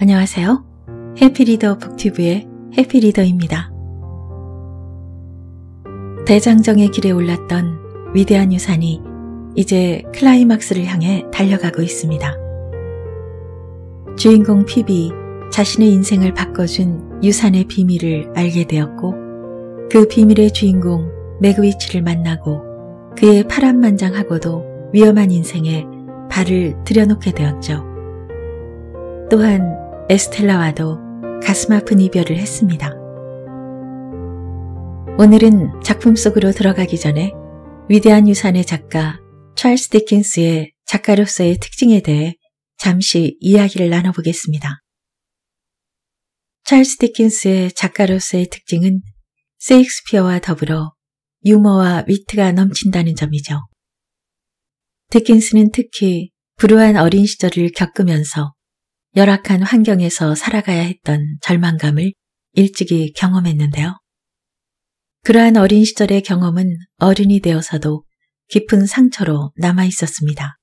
안녕하세요. 해피리더 북튜브의 해피리더입니다. 대장정의 길에 올랐던 위대한 유산이 이제 클라이막스를 향해 달려가고 있습니다. 주인공 피비 자신의 인생을 바꿔준 유산의 비밀을 알게 되었고 그 비밀의 주인공 매그위치를 만나고 그의 파란만장하고도 위험한 인생에 발을 들여놓게 되었죠. 또한 에스텔라와도 가슴 아픈 이별을 했습니다. 오늘은 작품 속으로 들어가기 전에 위대한 유산의 작가 찰스 디킨스의 작가로서의 특징에 대해 잠시 이야기를 나눠보겠습니다. 찰스 디킨스의 작가로서의 특징은 세익스피어와 더불어 유머와 위트가 넘친다는 점이죠. 디킨스는 특히 불우한 어린 시절을 겪으면서 열악한 환경에서 살아가야 했던 절망감을 일찍이 경험했는데요. 그러한 어린 시절의 경험은 어른이 되어서도 깊은 상처로 남아 있었습니다.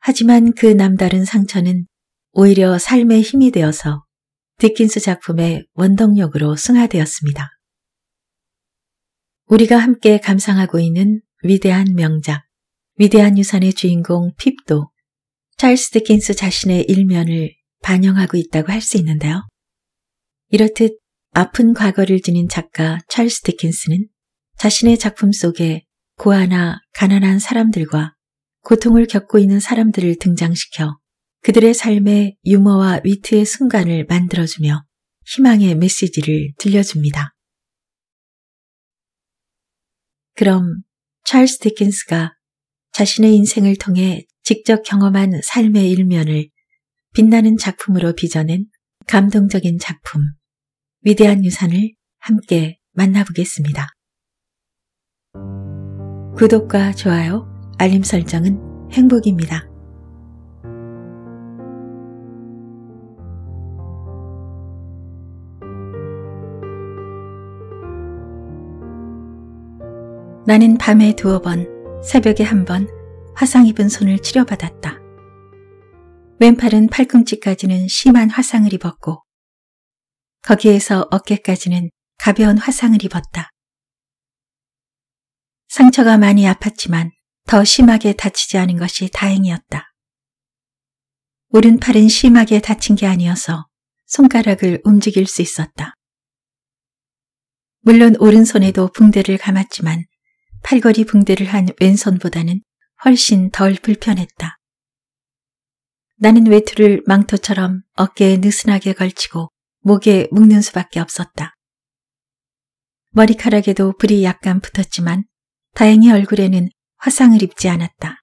하지만 그 남다른 상처는 오히려 삶의 힘이 되어서 디킨스 작품의 원동력으로 승화되었습니다. 우리가 함께 감상하고 있는 위대한 명작, 위대한 유산의 주인공 핍도 찰스 디킨스 자신의 일면을 반영하고 있다고 할 수 있는데요. 이렇듯 아픈 과거를 지닌 작가 찰스 디킨스는 자신의 작품 속에 고아나 가난한 사람들과 고통을 겪고 있는 사람들을 등장시켜 그들의 삶에 유머와 위트의 순간을 만들어주며 희망의 메시지를 들려줍니다. 그럼 찰스 디킨스가 자신의 인생을 통해 직접 경험한 삶의 일면을 빛나는 작품으로 빚어낸 감동적인 작품, 위대한 유산을 함께 만나보겠습니다. 구독과 좋아요, 알림 설정은 행복입니다. 나는 밤에 두어 번, 새벽에 한 번, 화상 입은 손을 치료받았다. 왼팔은 팔꿈치까지는 심한 화상을 입었고 거기에서 어깨까지는 가벼운 화상을 입었다. 상처가 많이 아팠지만 더 심하게 다치지 않은 것이 다행이었다. 오른팔은 심하게 다친 게 아니어서 손가락을 움직일 수 있었다. 물론 오른손에도 붕대를 감았지만 팔걸이 붕대를 한 왼손보다는 훨씬 덜 불편했다. 나는 외투를 망토처럼 어깨에 느슨하게 걸치고 목에 묶는 수밖에 없었다. 머리카락에도 불이 약간 붙었지만 다행히 얼굴에는 화상을 입지 않았다.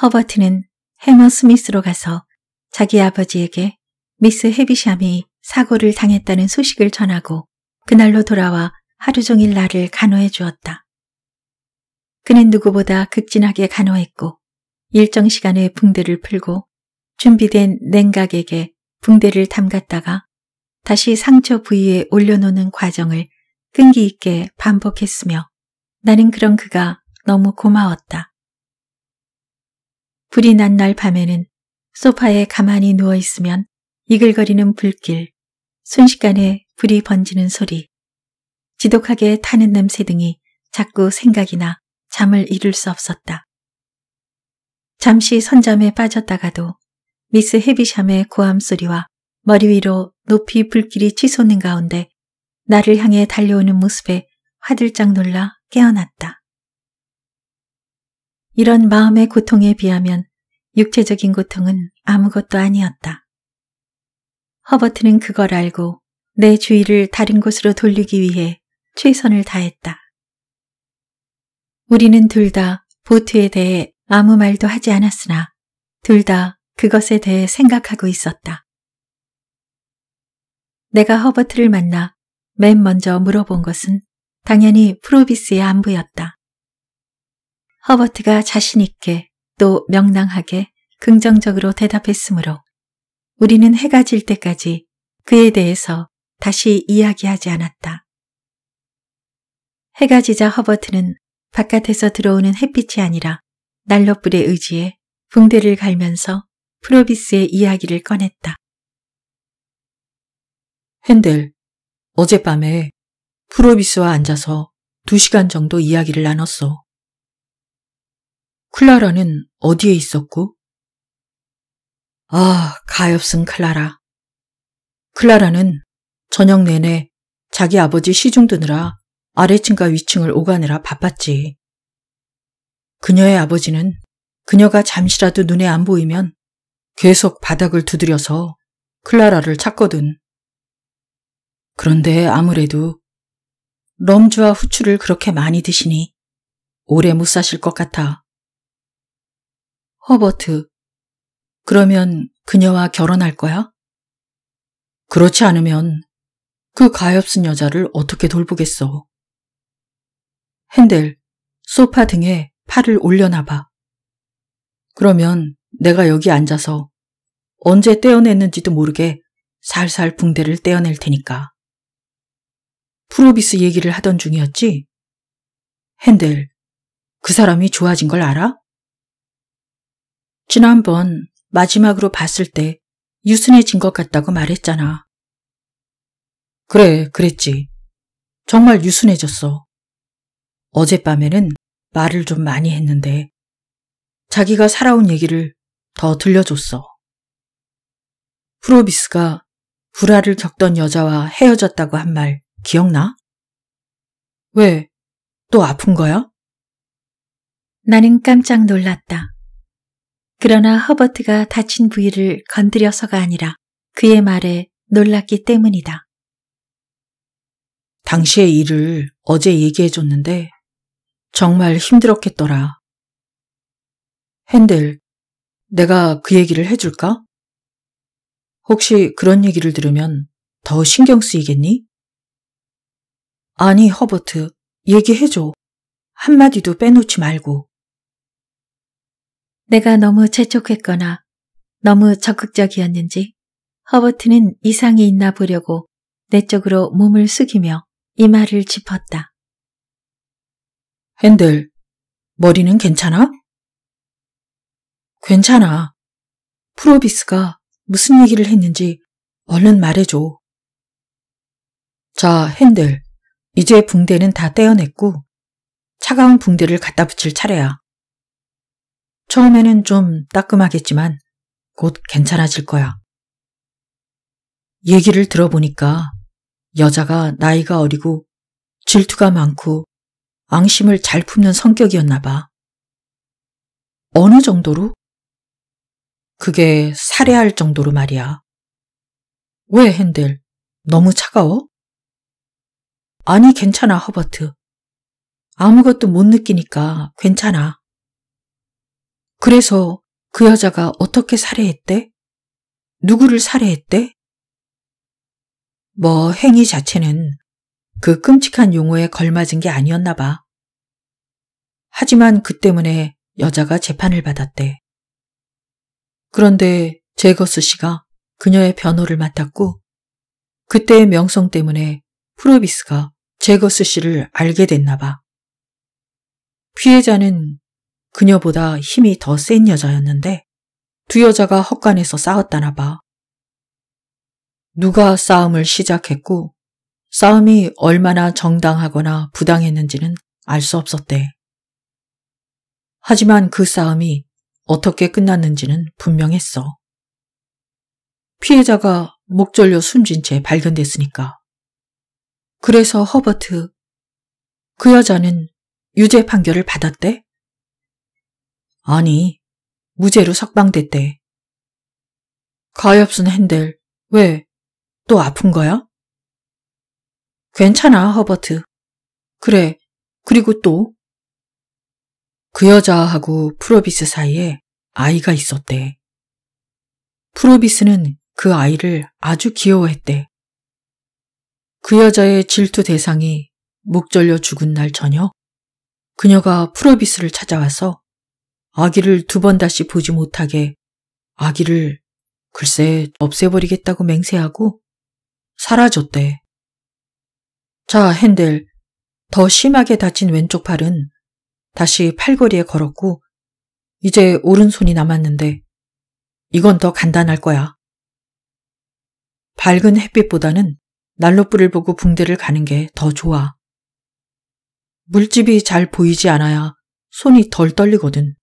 허버트는 해머 스미스로 가서 자기 아버지에게 미스 헤비샴이 사고를 당했다는 소식을 전하고 그날로 돌아와 하루 종일 나를 간호해 주었다. 그는 누구보다 극진하게 간호했고 일정 시간에 붕대를 풀고 준비된 냉각에게 붕대를 담갔다가 다시 상처 부위에 올려놓는 과정을 끈기 있게 반복했으며 나는 그런 그가 너무 고마웠다. 불이 난 날 밤에는 소파에 가만히 누워 있으면 이글거리는 불길, 순식간에 불이 번지는 소리, 지독하게 타는 냄새 등이 자꾸 생각이 나 잠을 이룰 수 없었다. 잠시 선잠에 빠졌다가도 미스 헤비샴의 고함 소리와 머리 위로 높이 불길이 치솟는 가운데 나를 향해 달려오는 모습에 화들짝 놀라 깨어났다. 이런 마음의 고통에 비하면 육체적인 고통은 아무것도 아니었다. 허버트는 그걸 알고 내 주의를 다른 곳으로 돌리기 위해 최선을 다했다. 우리는 둘 다 보트에 대해 아무 말도 하지 않았으나 둘 다 그것에 대해 생각하고 있었다. 내가 허버트를 만나 맨 먼저 물어본 것은 당연히 프로비스의 안부였다. 허버트가 자신있게 또 명랑하게 긍정적으로 대답했으므로 우리는 해가 질 때까지 그에 대해서 다시 이야기하지 않았다. 해가 지자 허버트는 바깥에서 들어오는 햇빛이 아니라 난로불에 의지해 붕대를 갈면서 프로비스의 이야기를 꺼냈다. 핸델, 어젯밤에 프로비스와 앉아서 두시간 정도 이야기를 나눴어. 클라라는 어디에 있었고? 아, 가엾은 클라라. 클라라는 저녁 내내 자기 아버지 시중 드느라 아래층과 위층을 오가느라 바빴지. 그녀의 아버지는 그녀가 잠시라도 눈에 안 보이면 계속 바닥을 두드려서 클라라를 찾거든. 그런데 아무래도 럼주와 후추를 그렇게 많이 드시니 오래 못 사실 것 같아. 허버트, 그러면 그녀와 결혼할 거야? 그렇지 않으면 그 가엾은 여자를 어떻게 돌보겠어. 핸들, 소파 등에 팔을 올려놔봐. 그러면 내가 여기 앉아서 언제 떼어냈는지도 모르게 살살 붕대를 떼어낼 테니까. 프로비스 얘기를 하던 중이었지? 핸들그 사람이 좋아진 걸 알아? 지난번 마지막으로 봤을 때 유순해진 것 같다고 말했잖아. 그래, 그랬지. 정말 유순해졌어. 어젯밤에는 말을 좀 많이 했는데 자기가 살아온 얘기를 더 들려줬어. 프로비스가 불화를 겪던 여자와 헤어졌다고 한 말 기억나? 왜? 또 아픈 거야? 나는 깜짝 놀랐다. 그러나 허버트가 다친 부위를 건드려서가 아니라 그의 말에 놀랐기 때문이다. 당시의 일을 어제 얘기해줬는데 정말 힘들었겠더라. 핸들, 내가 그 얘기를 해줄까? 혹시 그런 얘기를 들으면 더 신경 쓰이겠니? 아니, 허버트. 얘기해줘. 한마디도 빼놓지 말고. 내가 너무 재촉했거나 너무 적극적이었는지 허버트는 이상이 있나 보려고 내 쪽으로 몸을 숙이며 이 말을 짚었다. 핸들, 머리는 괜찮아? 괜찮아. 프로비스가 무슨 얘기를 했는지 얼른 말해줘. 자, 핸들. 이제 붕대는 다 떼어냈고 차가운 붕대를 갖다 붙일 차례야. 처음에는 좀 따끔하겠지만 곧 괜찮아질 거야. 얘기를 들어보니까 여자가 나이가 어리고 질투가 많고 왕심을 잘 품는 성격이었나 봐. 어느 정도로? 그게 살해할 정도로 말이야. 왜, 핸들? 너무 차가워? 아니, 괜찮아, 허버트. 아무것도 못 느끼니까 괜찮아. 그래서 그 여자가 어떻게 살해했대? 누구를 살해했대? 뭐 행위 자체는 그 끔찍한 용어에 걸맞은 게 아니었나 봐. 하지만 그 때문에 여자가 재판을 받았대. 그런데 제거스 씨가 그녀의 변호를 맡았고 그때의 명성 때문에 프로비스가 제거스 씨를 알게 됐나 봐. 피해자는 그녀보다 힘이 더 센 여자였는데 두 여자가 헛간에서 싸웠다나 봐. 누가 싸움을 시작했고 싸움이 얼마나 정당하거나 부당했는지는 알 수 없었대. 하지만 그 싸움이 어떻게 끝났는지는 분명했어. 피해자가 목절려 숨진 채 발견됐으니까. 그래서 허버트, 그 여자는 유죄 판결을 받았대? 아니, 무죄로 석방됐대. 가엾은 핸들 왜? 또 아픈 거야? 괜찮아, 허버트. 그래, 그리고 또그 여자하고 프로비스 사이에 아이가 있었대. 프로비스는 그 아이를 아주 귀여워했대. 그 여자의 질투 대상이 목 절려 죽은 날 저녁 그녀가 프로비스를 찾아와서 아기를 두 번 다시 보지 못하게 아기를 글쎄 없애버리겠다고 맹세하고 사라졌대. 자, 핸들더 심하게 다친 왼쪽 팔은 다시 팔걸이에 걸었고 이제 오른손이 남았는데 이건 더 간단할 거야. 밝은 햇빛보다는 난로불을 보고 붕대를 가는 게 더 좋아. 물집이 잘 보이지 않아야 손이 덜 떨리거든.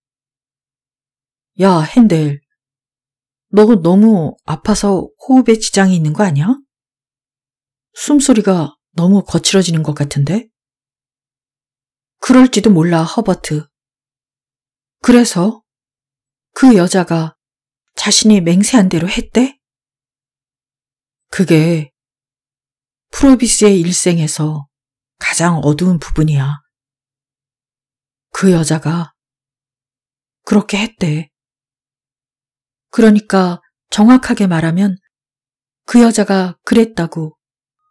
야, 핸델. 너 너무 아파서 호흡에 지장이 있는 거 아니야? 숨소리가 너무 거칠어지는 것 같은데? 그럴지도 몰라, 허버트. 그래서 그 여자가 자신이 맹세한 대로 했대? 그게 프로비스의 일생에서 가장 어두운 부분이야. 그 여자가 그렇게 했대. 그러니까 정확하게 말하면 그 여자가 그랬다고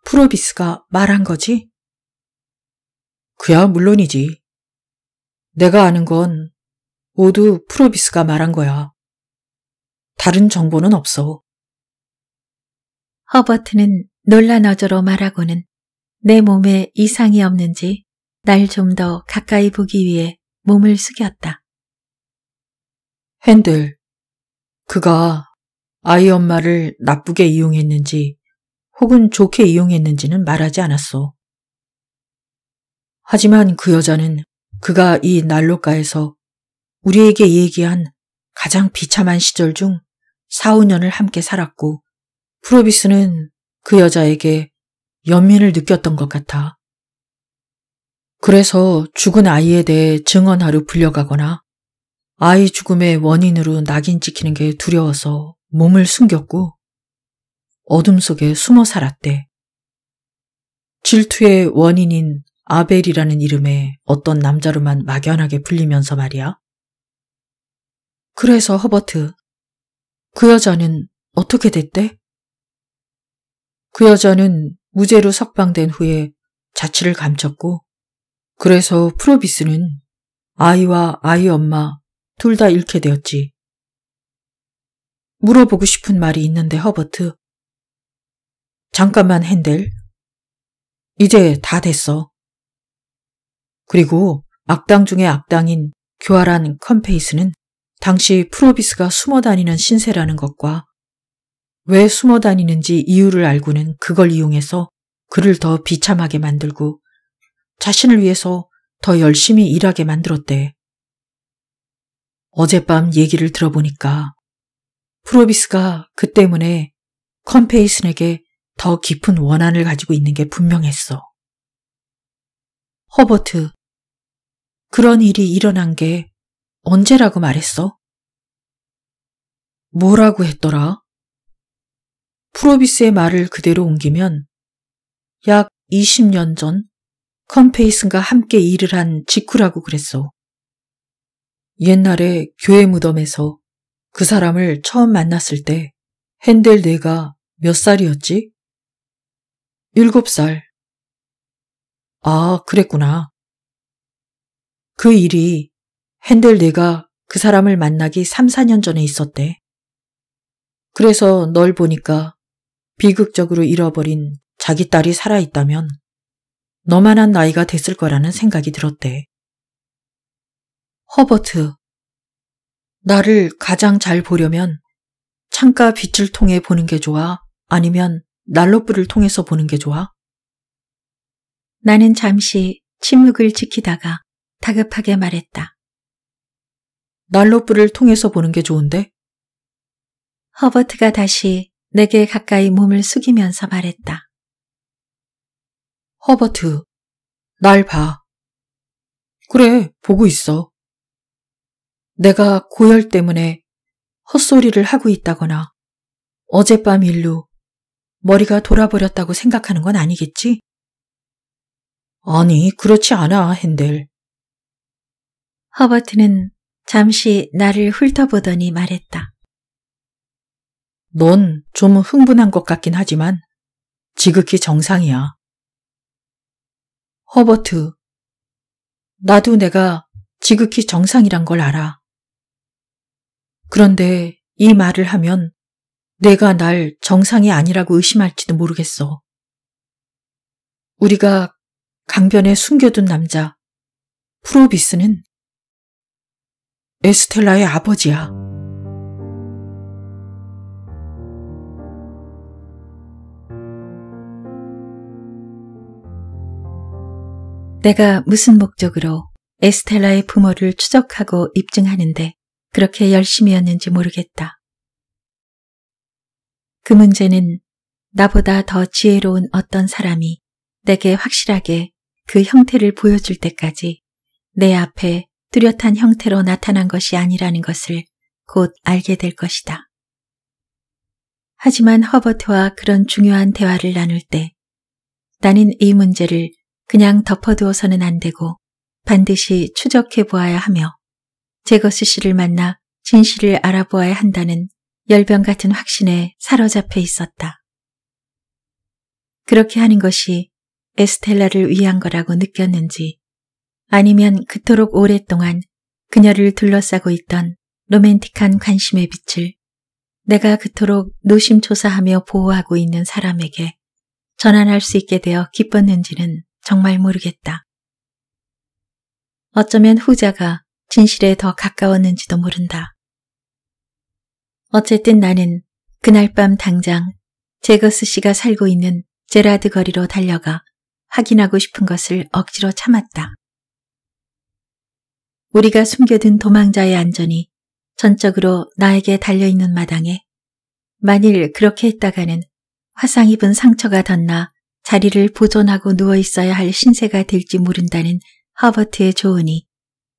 프로비스가 말한 거지? 그야 물론이지. 내가 아는 건 모두 프로비스가 말한 거야. 다른 정보는 없어. 허버트는 놀란 어조로 말하고는 내 몸에 이상이 없는지 날 좀 더 가까이 보기 위해 몸을 숙였다. 핸들, 그가 아이 엄마를 나쁘게 이용했는지 혹은 좋게 이용했는지는 말하지 않았어. 하지만 그 여자는 그가 이 난로가에서 우리에게 얘기한 가장 비참한 시절 중 4, 5년을 함께 살았고 프로비스는 그 여자에게 연민을 느꼈던 것 같아. 그래서 죽은 아이에 대해 증언하러 불려가거나 아이 죽음의 원인으로 낙인 찍히는 게 두려워서 몸을 숨겼고 어둠 속에 숨어 살았대. 질투의 원인인 아벨이라는 이름의 어떤 남자로만 막연하게 불리면서 말이야. 그래서 허버트, 그 여자는 어떻게 됐대? 그 여자는 무죄로 석방된 후에 자취를 감췄고 그래서 프로비스는 아이와 아이 엄마 둘 다 잃게 되었지. 물어보고 싶은 말이 있는데 허버트. 잠깐만 핸델. 이제 다 됐어. 그리고 악당 중의 악당인 교활한 컴페이스는 당시 프로비스가 숨어 다니는 신세라는 것과 왜 숨어 다니는지 이유를 알고는 그걸 이용해서 그를 더 비참하게 만들고 자신을 위해서 더 열심히 일하게 만들었대. 어젯밤 얘기를 들어보니까 프로비스가 그 때문에 컴페이슨에게 더 깊은 원한을 가지고 있는 게 분명했어. 허버트, 그런 일이 일어난 게 언제라고 말했어? 뭐라고 했더라? 프로비스의 말을 그대로 옮기면 약 20년 전 컴페이슨과 함께 일을 한 직후라고 그랬어. 옛날에 교회 무덤에서 그 사람을 처음 만났을 때핸들 내가 몇 살이었지? 일곱 살. 아, 그랬구나. 그 일이 핸들 네가 그 사람을 만나기 3, 4년 전에 있었대. 그래서 널 보니까 비극적으로 잃어버린 자기 딸이 살아있다면 너만한 나이가 됐을 거라는 생각이 들었대. 허버트, 나를 가장 잘 보려면 창가 빛을 통해 보는 게 좋아? 아니면 난로불을 통해서 보는 게 좋아? 나는 잠시 침묵을 지키다가 다급하게 말했다. 난로불을 통해서 보는 게 좋은데? 허버트가 다시 내게 가까이 몸을 숙이면서 말했다. 허버트, 날 봐. 그래, 보고 있어. 내가 고열 때문에 헛소리를 하고 있다거나 어젯밤 일로 머리가 돌아버렸다고 생각하는 건 아니겠지? 아니, 그렇지 않아, 핸델. 허버트는 잠시 나를 훑어보더니 말했다. 넌 좀 흥분한 것 같긴 하지만 지극히 정상이야. 허버트, 나도 내가 지극히 정상이란 걸 알아. 그런데 이 말을 하면 내가 날 정상이 아니라고 의심할지도 모르겠어. 우리가 강변에 숨겨둔 남자, 프로비스는 에스텔라의 아버지야. 내가 무슨 목적으로 에스텔라의 부모를 추적하고 입증하는데 그렇게 열심히였는지 모르겠다. 그 문제는 나보다 더 지혜로운 어떤 사람이 내게 확실하게 그 형태를 보여줄 때까지 내 앞에 뚜렷한 형태로 나타난 것이 아니라는 것을 곧 알게 될 것이다. 하지만 허버트와 그런 중요한 대화를 나눌 때 나는 이 문제를 그냥 덮어두어서는 안 되고 반드시 추적해 보아야 하며 제거스 씨를 만나 진실을 알아보아야 한다는 열병 같은 확신에 사로잡혀 있었다. 그렇게 하는 것이 에스텔라를 위한 거라고 느꼈는지 아니면 그토록 오랫동안 그녀를 둘러싸고 있던 로맨틱한 관심의 빛을 내가 그토록 노심초사하며 보호하고 있는 사람에게 전환할 수 있게 되어 기뻤는지는 정말 모르겠다. 어쩌면 후자가 진실에 더 가까웠는지도 모른다. 어쨌든 나는 그날 밤 당장 제거스 씨가 살고 있는 제라드 거리로 달려가 확인하고 싶은 것을 억지로 참았다. 우리가 숨겨둔 도망자의 안전이 전적으로 나에게 달려있는 마당에 만일 그렇게 했다가는 화상 입은 상처가 덧나 자리를 보존하고 누워있어야 할 신세가 될지 모른다는 허버트의 조언이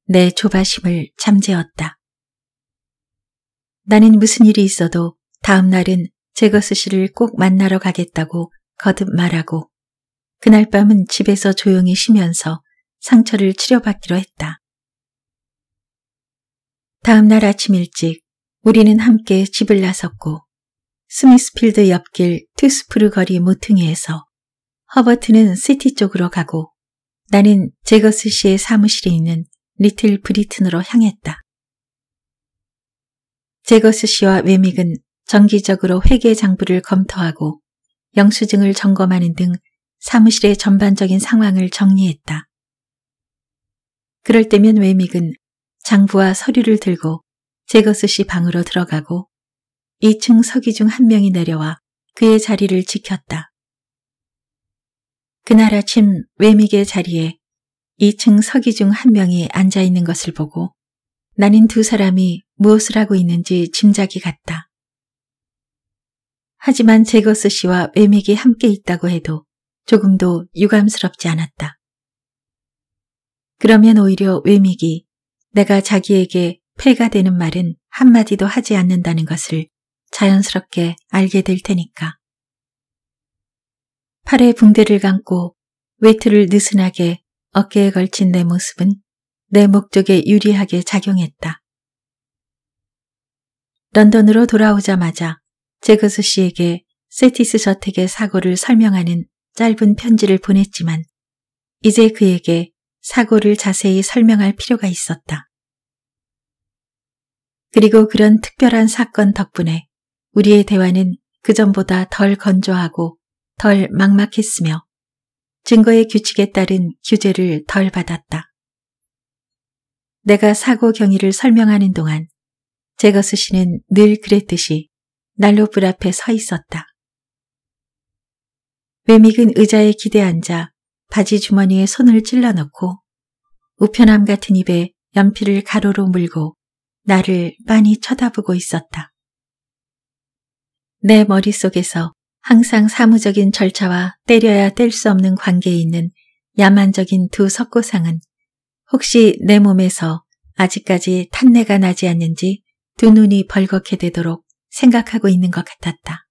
내 조바심을 잠재웠다. 나는 무슨 일이 있어도 다음날은 제거스 씨를 꼭 만나러 가겠다고 거듭 말하고 그날 밤은 집에서 조용히 쉬면서 상처를 치료받기로 했다. 다음날 아침 일찍 우리는 함께 집을 나섰고 스미스필드 옆길 투스프르 거리 모퉁이에서 허버트는 시티 쪽으로 가고 나는 제거스 씨의 사무실에 있는 리틀 브리튼으로 향했다. 제거스 씨와 웨믹은 정기적으로 회계 장부를 검토하고 영수증을 점검하는 등 사무실의 전반적인 상황을 정리했다. 그럴 때면 웨믹은 장부와 서류를 들고 제거스 씨 방으로 들어가고 2층 서기 중 한 명이 내려와 그의 자리를 지켰다. 그날 아침 외미의 자리에 2층 서기 중 한 명이 앉아 있는 것을 보고 나는 두 사람이 무엇을 하고 있는지 짐작이 갔다. 하지만 제거스 씨와 외맥이 함께 있다고 해도 조금도 유감스럽지 않았다. 그러면 오히려 외맥이 내가 자기에게 폐가 되는 말은 한마디도 하지 않는다는 것을 자연스럽게 알게 될 테니까. 팔에 붕대를 감고 외투를 느슨하게 어깨에 걸친 내 모습은 내 목적에 유리하게 작용했다. 런던으로 돌아오자마자 제거수 씨에게 세티스 저택의 사고를 설명하는 짧은 편지를 보냈지만 이제 그에게 사고를 자세히 설명할 필요가 있었다. 그리고 그런 특별한 사건 덕분에 우리의 대화는 그 전보다 덜 건조하고 덜 막막했으며 증거의 규칙에 따른 규제를 덜 받았다. 내가 사고 경위를 설명하는 동안 제거수 씨는 늘 그랬듯이 난로불 앞에 서 있었다. 외믹은 의자에 기대 앉아 바지 주머니에 손을 찔러넣고 우편함 같은 입에 연필을 가로로 물고 나를 빤히 쳐다보고 있었다. 내 머릿속에서 항상 사무적인 절차와 때려야 뗄 수 없는 관계에 있는 야만적인 두 석고상은 혹시 내 몸에서 아직까지 탄내가 나지 않는지 두 눈이 벌겋게 되도록 생각하고 있는 것 같았다.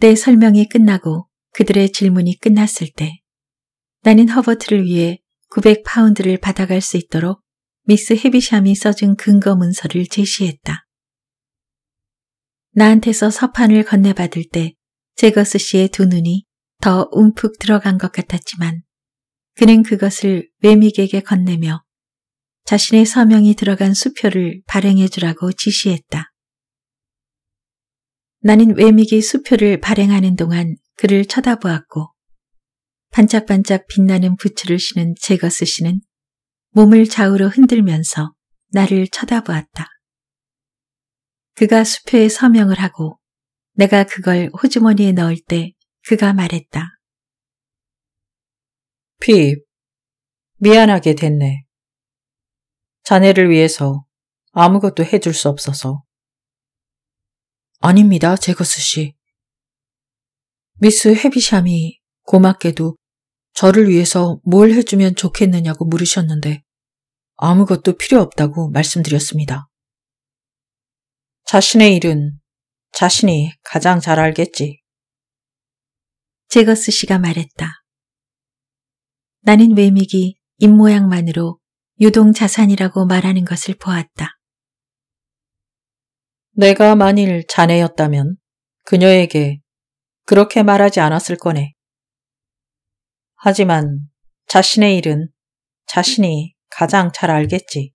내 설명이 끝나고 그들의 질문이 끝났을 때 나는 허버트를 위해 900파운드를 받아갈 수 있도록 미스 헤비샴이 써준 근거 문서를 제시했다. 나한테서 서판을 건네받을 때 제거스 씨의 두 눈이 더 움푹 들어간 것 같았지만 그는 그것을 외믹에게 건네며 자신의 서명이 들어간 수표를 발행해 주라고 지시했다. 나는 외믹이 수표를 발행하는 동안 그를 쳐다보았고 반짝반짝 빛나는 부츠를 신은 제거스 씨는 몸을 좌우로 흔들면서 나를 쳐다보았다. 그가 수표에 서명을 하고 내가 그걸 호주머니에 넣을 때 그가 말했다. 핍, 미안하게 됐네. 자네를 위해서 아무것도 해줄 수 없어서. 아닙니다, 제거스 씨. 미스 헤비샴이 고맙게도 저를 위해서 뭘 해주면 좋겠느냐고 물으셨는데 아무것도 필요 없다고 말씀드렸습니다. 자신의 일은 자신이 가장 잘 알겠지. 제거스 씨가 말했다. 나는 외미기 입모양만으로 유동 자산이라고 말하는 것을 보았다. 내가 만일 자네였다면 그녀에게 그렇게 말하지 않았을 거네. 하지만 자신의 일은 자신이 가장 잘 알겠지.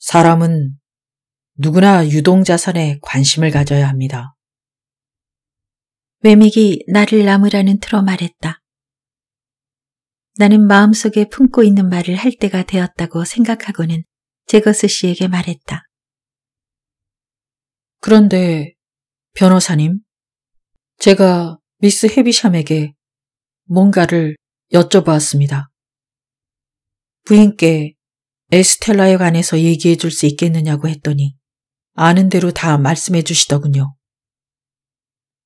사람은 누구나 유동자산에 관심을 가져야 합니다. 외믹이 나를 나무라는 틀어 말했다. 나는 마음속에 품고 있는 말을 할 때가 되었다고 생각하고는 제거스 씨에게 말했다. 그런데 변호사님, 제가 미스 헤비샴에게 뭔가를 여쭤보았습니다. 부인께 에스텔라에 관해서 얘기해 줄 수 있겠느냐고 했더니 아는 대로 다 말씀해 주시더군요.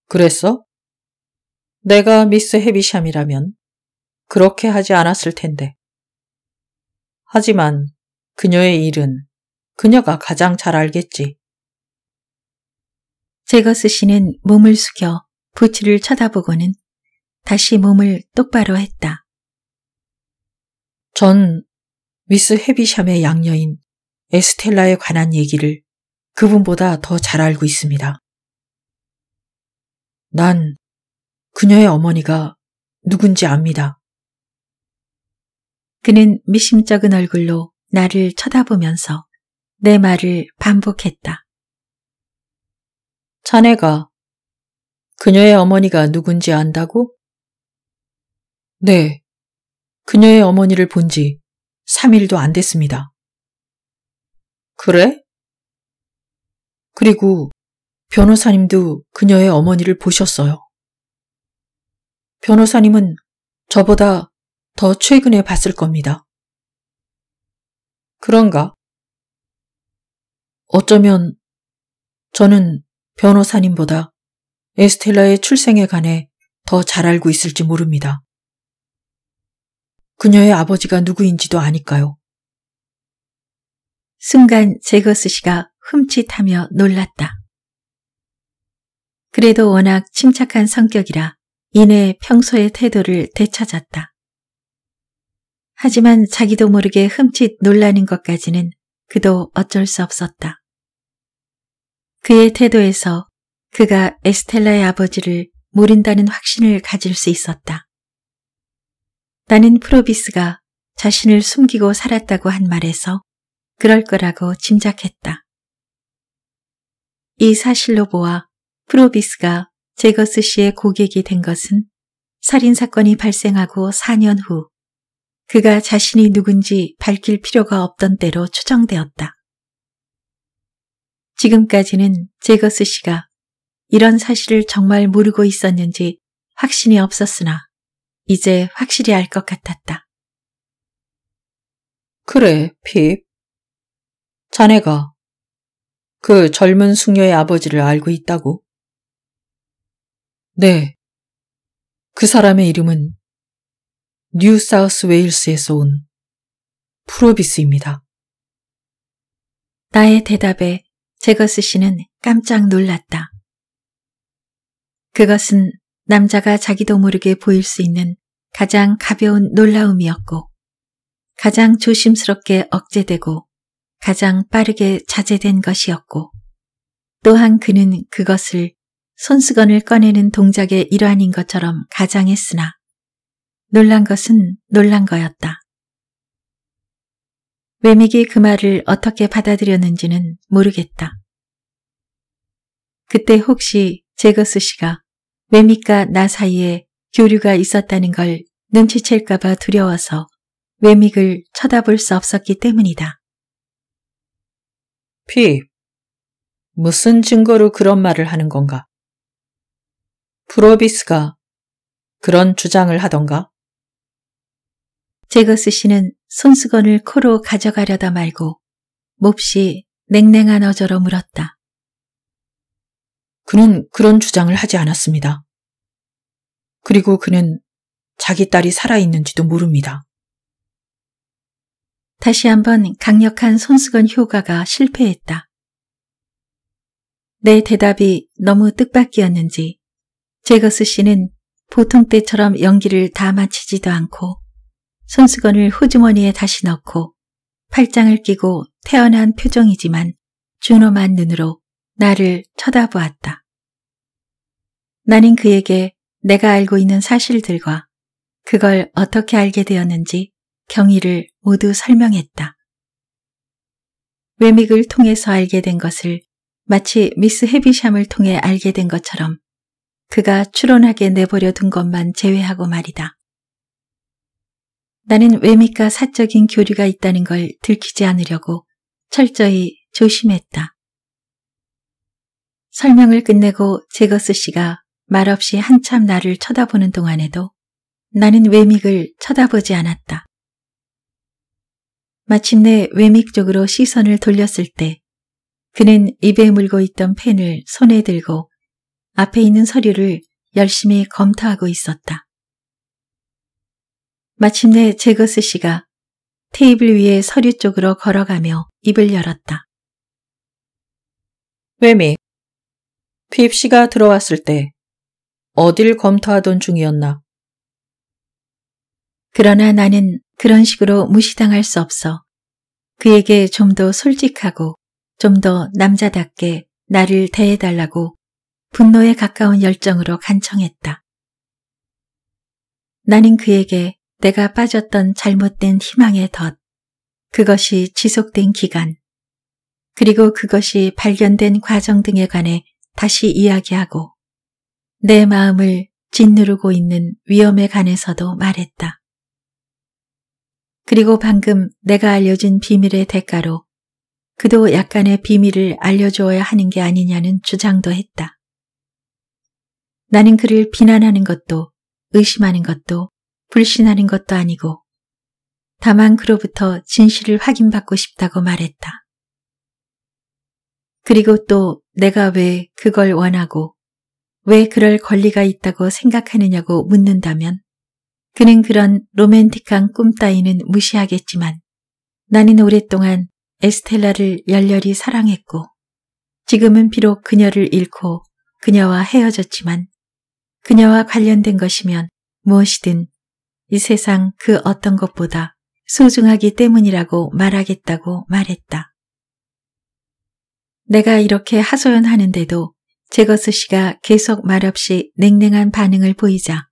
그랬어? 내가 미스 헤비샴이라면 그렇게 하지 않았을 텐데. 하지만 그녀의 일은 그녀가 가장 잘 알겠지. 제거스 씨는 몸을 숙여 부츠를 쳐다보고는 다시 몸을 똑바로 했다. 전 미스 헤비샴의 양녀인 에스텔라에 관한 얘기를 그분보다 더 잘 알고 있습니다. 난 그녀의 어머니가 누군지 압니다. 그는 미심쩍은 얼굴로 나를 쳐다보면서 내 말을 반복했다. 자네가 그녀의 어머니가 누군지 안다고? 네. 그녀의 어머니를 본 지 3일도 안 됐습니다. 그래? 그리고 변호사님도 그녀의 어머니를 보셨어요. 변호사님은 저보다 더 최근에 봤을 겁니다. 그런가? 어쩌면 저는 변호사님보다 에스텔라의 출생에 관해 더 잘 알고 있을지 모릅니다. 그녀의 아버지가 누구인지도 아니까요. 순간 제거스 씨가 흠칫하며 놀랐다. 그래도 워낙 침착한 성격이라 이내 평소의 태도를 되찾았다. 하지만 자기도 모르게 흠칫 놀라는 것까지는 그도 어쩔 수 없었다. 그의 태도에서 그가 에스텔라의 아버지를 모른다는 확신을 가질 수 있었다. 나는 프로비스가 자신을 숨기고 살았다고 한 말에서 그럴 거라고 짐작했다. 이 사실로 보아 프로비스가 제거스 씨의 고객이 된 것은 살인사건이 발생하고 4년 후 그가 자신이 누군지 밝힐 필요가 없던 때로 추정되었다. 지금까지는 제거스 씨가 이런 사실을 정말 모르고 있었는지 확신이 없었으나 이제 확실히 알 것 같았다. 그래, 핍. 자네가 그 젊은 숙녀의 아버지를 알고 있다고? 네. 그 사람의 이름은 뉴 사우스 웨일스에서 온 프로비스입니다. 나의 대답에 제거스 씨는 깜짝 놀랐다. 그것은 남자가 자기도 모르게 보일 수 있는 가장 가벼운 놀라움이었고 가장 조심스럽게 억제되고 가장 빠르게 자제된 것이었고 또한 그는 그것을 손수건을 꺼내는 동작의 일환인 것처럼 가장했으나 놀란 것은 놀란 거였다. 외믹이 그 말을 어떻게 받아들였는지는 모르겠다. 그때 혹시 제거스 씨가 외 밑과 나 사이에 교류가 있었다는 걸 눈치챌까봐 두려워서 외믹을 쳐다볼 수 없었기 때문이다. 피, 무슨 증거로 그런 말을 하는 건가? 프로비스가 그런 주장을 하던가? 제거스 씨는 손수건을 코로 가져가려다 말고 몹시 냉랭한 어조로 물었다. 그는 그런 주장을 하지 않았습니다. 그리고 그는 자기 딸이 살아있는지도 모릅니다. 다시 한번 강력한 손수건 효과가 실패했다. 내 대답이 너무 뜻밖이었는지 제거스 씨는 보통 때처럼 연기를 다 마치지도 않고 손수건을 호주머니에 다시 넣고 팔짱을 끼고 태어난 표정이지만 준엄한 눈으로 나를 쳐다보았다. 나는 그에게 내가 알고 있는 사실들과 그걸 어떻게 알게 되었는지 경위를 모두 설명했다. 외믹을 통해서 알게 된 것을 마치 미스 헤비샴을 통해 알게 된 것처럼 그가 추론하게 내버려 둔 것만 제외하고 말이다. 나는 외믹과 사적인 교류가 있다는 걸 들키지 않으려고 철저히 조심했다. 설명을 끝내고 제거스 씨가 말없이 한참 나를 쳐다보는 동안에도 나는 외믹을 쳐다보지 않았다. 마침내 외믹 쪽으로 시선을 돌렸을 때 그는 입에 물고 있던 펜을 손에 들고 앞에 있는 서류를 열심히 검토하고 있었다. 마침내 제거스 씨가 테이블 위에 서류 쪽으로 걸어가며 입을 열었다. 외미, 핍 씨가 들어왔을 때 어딜 검토하던 중이었나. 그러나 나는 그런 식으로 무시당할 수 없어. 그에게 좀 더 솔직하고 좀 더 남자답게 나를 대해달라고 분노에 가까운 열정으로 간청했다. 나는 그에게 내가 빠졌던 잘못된 희망의 덫, 그것이 지속된 기간, 그리고 그것이 발견된 과정 등에 관해 다시 이야기하고 내 마음을 짓누르고 있는 위험에 관해서도 말했다. 그리고 방금 내가 알려진 비밀의 대가로 그도 약간의 비밀을 알려주어야 하는 게 아니냐는 주장도 했다. 나는 그를 비난하는 것도 의심하는 것도 불신하는 것도 아니고 다만 그로부터 진실을 확인받고 싶다고 말했다. 그리고 또 내가 왜 그걸 원하고 왜 그럴 권리가 있다고 생각하느냐고 묻는다면 그는 그런 로맨틱한 꿈 따위는 무시하겠지만 나는 오랫동안 에스텔라를 열렬히 사랑했고 지금은 비록 그녀를 잃고 그녀와 헤어졌지만 그녀와 관련된 것이면 무엇이든 이 세상 그 어떤 것보다 소중하기 때문이라고 말하겠다고 말했다. 내가 이렇게 하소연하는데도 제거스 씨가 계속 말없이 냉랭한 반응을 보이자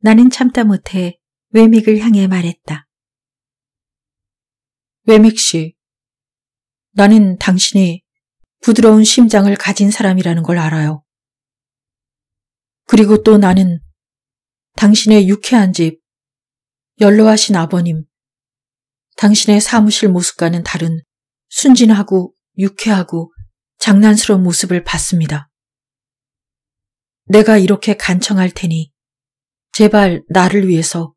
나는 참다 못해 외믹을 향해 말했다. 외믹 씨, 나는 당신이 부드러운 심장을 가진 사람이라는 걸 알아요. 그리고 또 나는 당신의 유쾌한 집, 연로하신 아버님, 당신의 사무실 모습과는 다른 순진하고 유쾌하고 장난스러운 모습을 봤습니다. 내가 이렇게 간청할 테니 제발 나를 위해서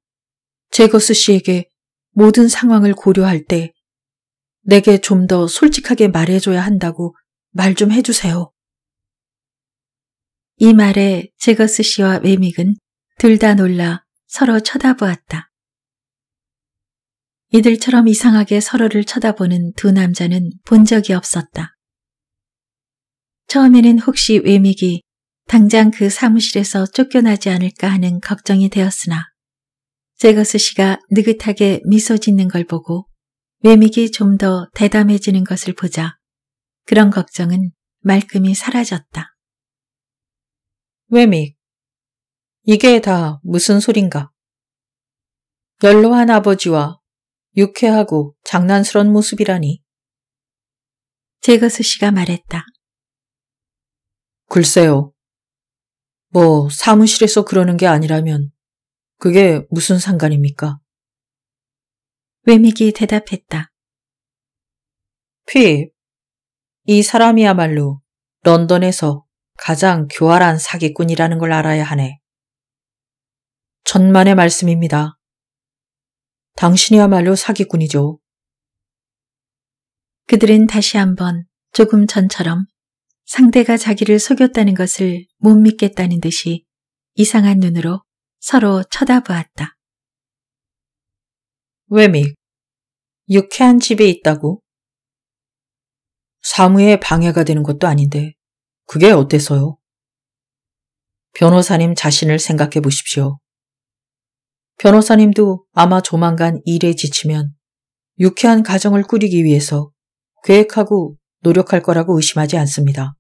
제거스 씨에게 모든 상황을 고려할 때 내게 좀 더 솔직하게 말해줘야 한다고 말 좀 해주세요. 이 말에 제거스 씨와 외믹은 둘 다 놀라 서로 쳐다보았다. 이들처럼 이상하게 서로를 쳐다보는 두 남자는 본 적이 없었다. 처음에는 혹시 외믹이 당장 그 사무실에서 쫓겨나지 않을까 하는 걱정이 되었으나 제거스 씨가 느긋하게 미소 짓는 걸 보고 외믹이 좀 더 대담해지는 것을 보자 그런 걱정은 말끔히 사라졌다. 외믹, 이게 다 무슨 소린가? 연로한 아버지와 유쾌하고 장난스런 모습이라니. 제거스 씨가 말했다. 글쎄요. 뭐 사무실에서 그러는 게 아니라면 그게 무슨 상관입니까? 외미기 대답했다. 핍, 이 사람이야말로 런던에서 가장 교활한 사기꾼이라는 걸 알아야 하네. 전만의 말씀입니다. 당신이야말로 사기꾼이죠. 그들은 다시 한번 조금 전처럼 상대가 자기를 속였다는 것을 못 믿겠다는 듯이 이상한 눈으로 서로 쳐다보았다. 외믹, 유쾌한 집에 있다고? 사무에 방해가 되는 것도 아닌데 그게 어때서요? 변호사님 자신을 생각해 보십시오. 변호사님도 아마 조만간 일에 지치면 유쾌한 가정을 꾸리기 위해서 계획하고 노력할 거라고 의심하지 않습니다.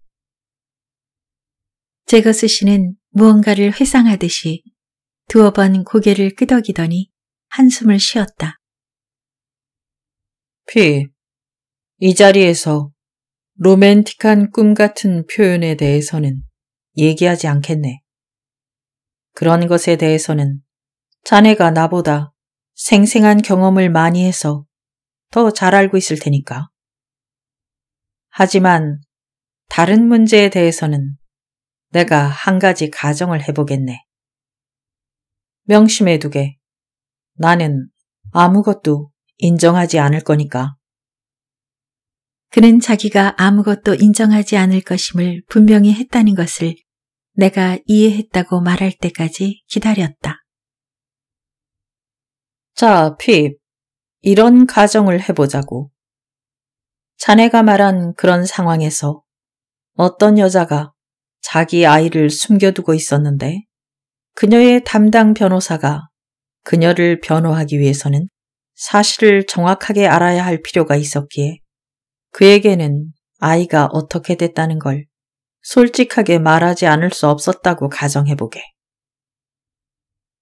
제거스 씨는 무언가를 회상하듯이 두어 번 고개를 끄덕이더니 한숨을 쉬었다. P. 이 자리에서 로맨틱한 꿈 같은 표현에 대해서는 얘기하지 않겠네. 그런 것에 대해서는 자네가 나보다 생생한 경험을 많이 해서 더 잘 알고 있을 테니까. 하지만 다른 문제에 대해서는 내가 한 가지 가정을 해보겠네. 명심해 두게. 나는 아무것도 인정하지 않을 거니까. 그는 자기가 아무것도 인정하지 않을 것임을 분명히 했다는 것을 내가 이해했다고 말할 때까지 기다렸다. 자, 핍. 이런 가정을 해보자고. 자네가 말한 그런 상황에서 어떤 여자가 자기 아이를 숨겨두고 있었는데 그녀의 담당 변호사가 그녀를 변호하기 위해서는 사실을 정확하게 알아야 할 필요가 있었기에 그에게는 아이가 어떻게 됐다는 걸 솔직하게 말하지 않을 수 없었다고 가정해보게.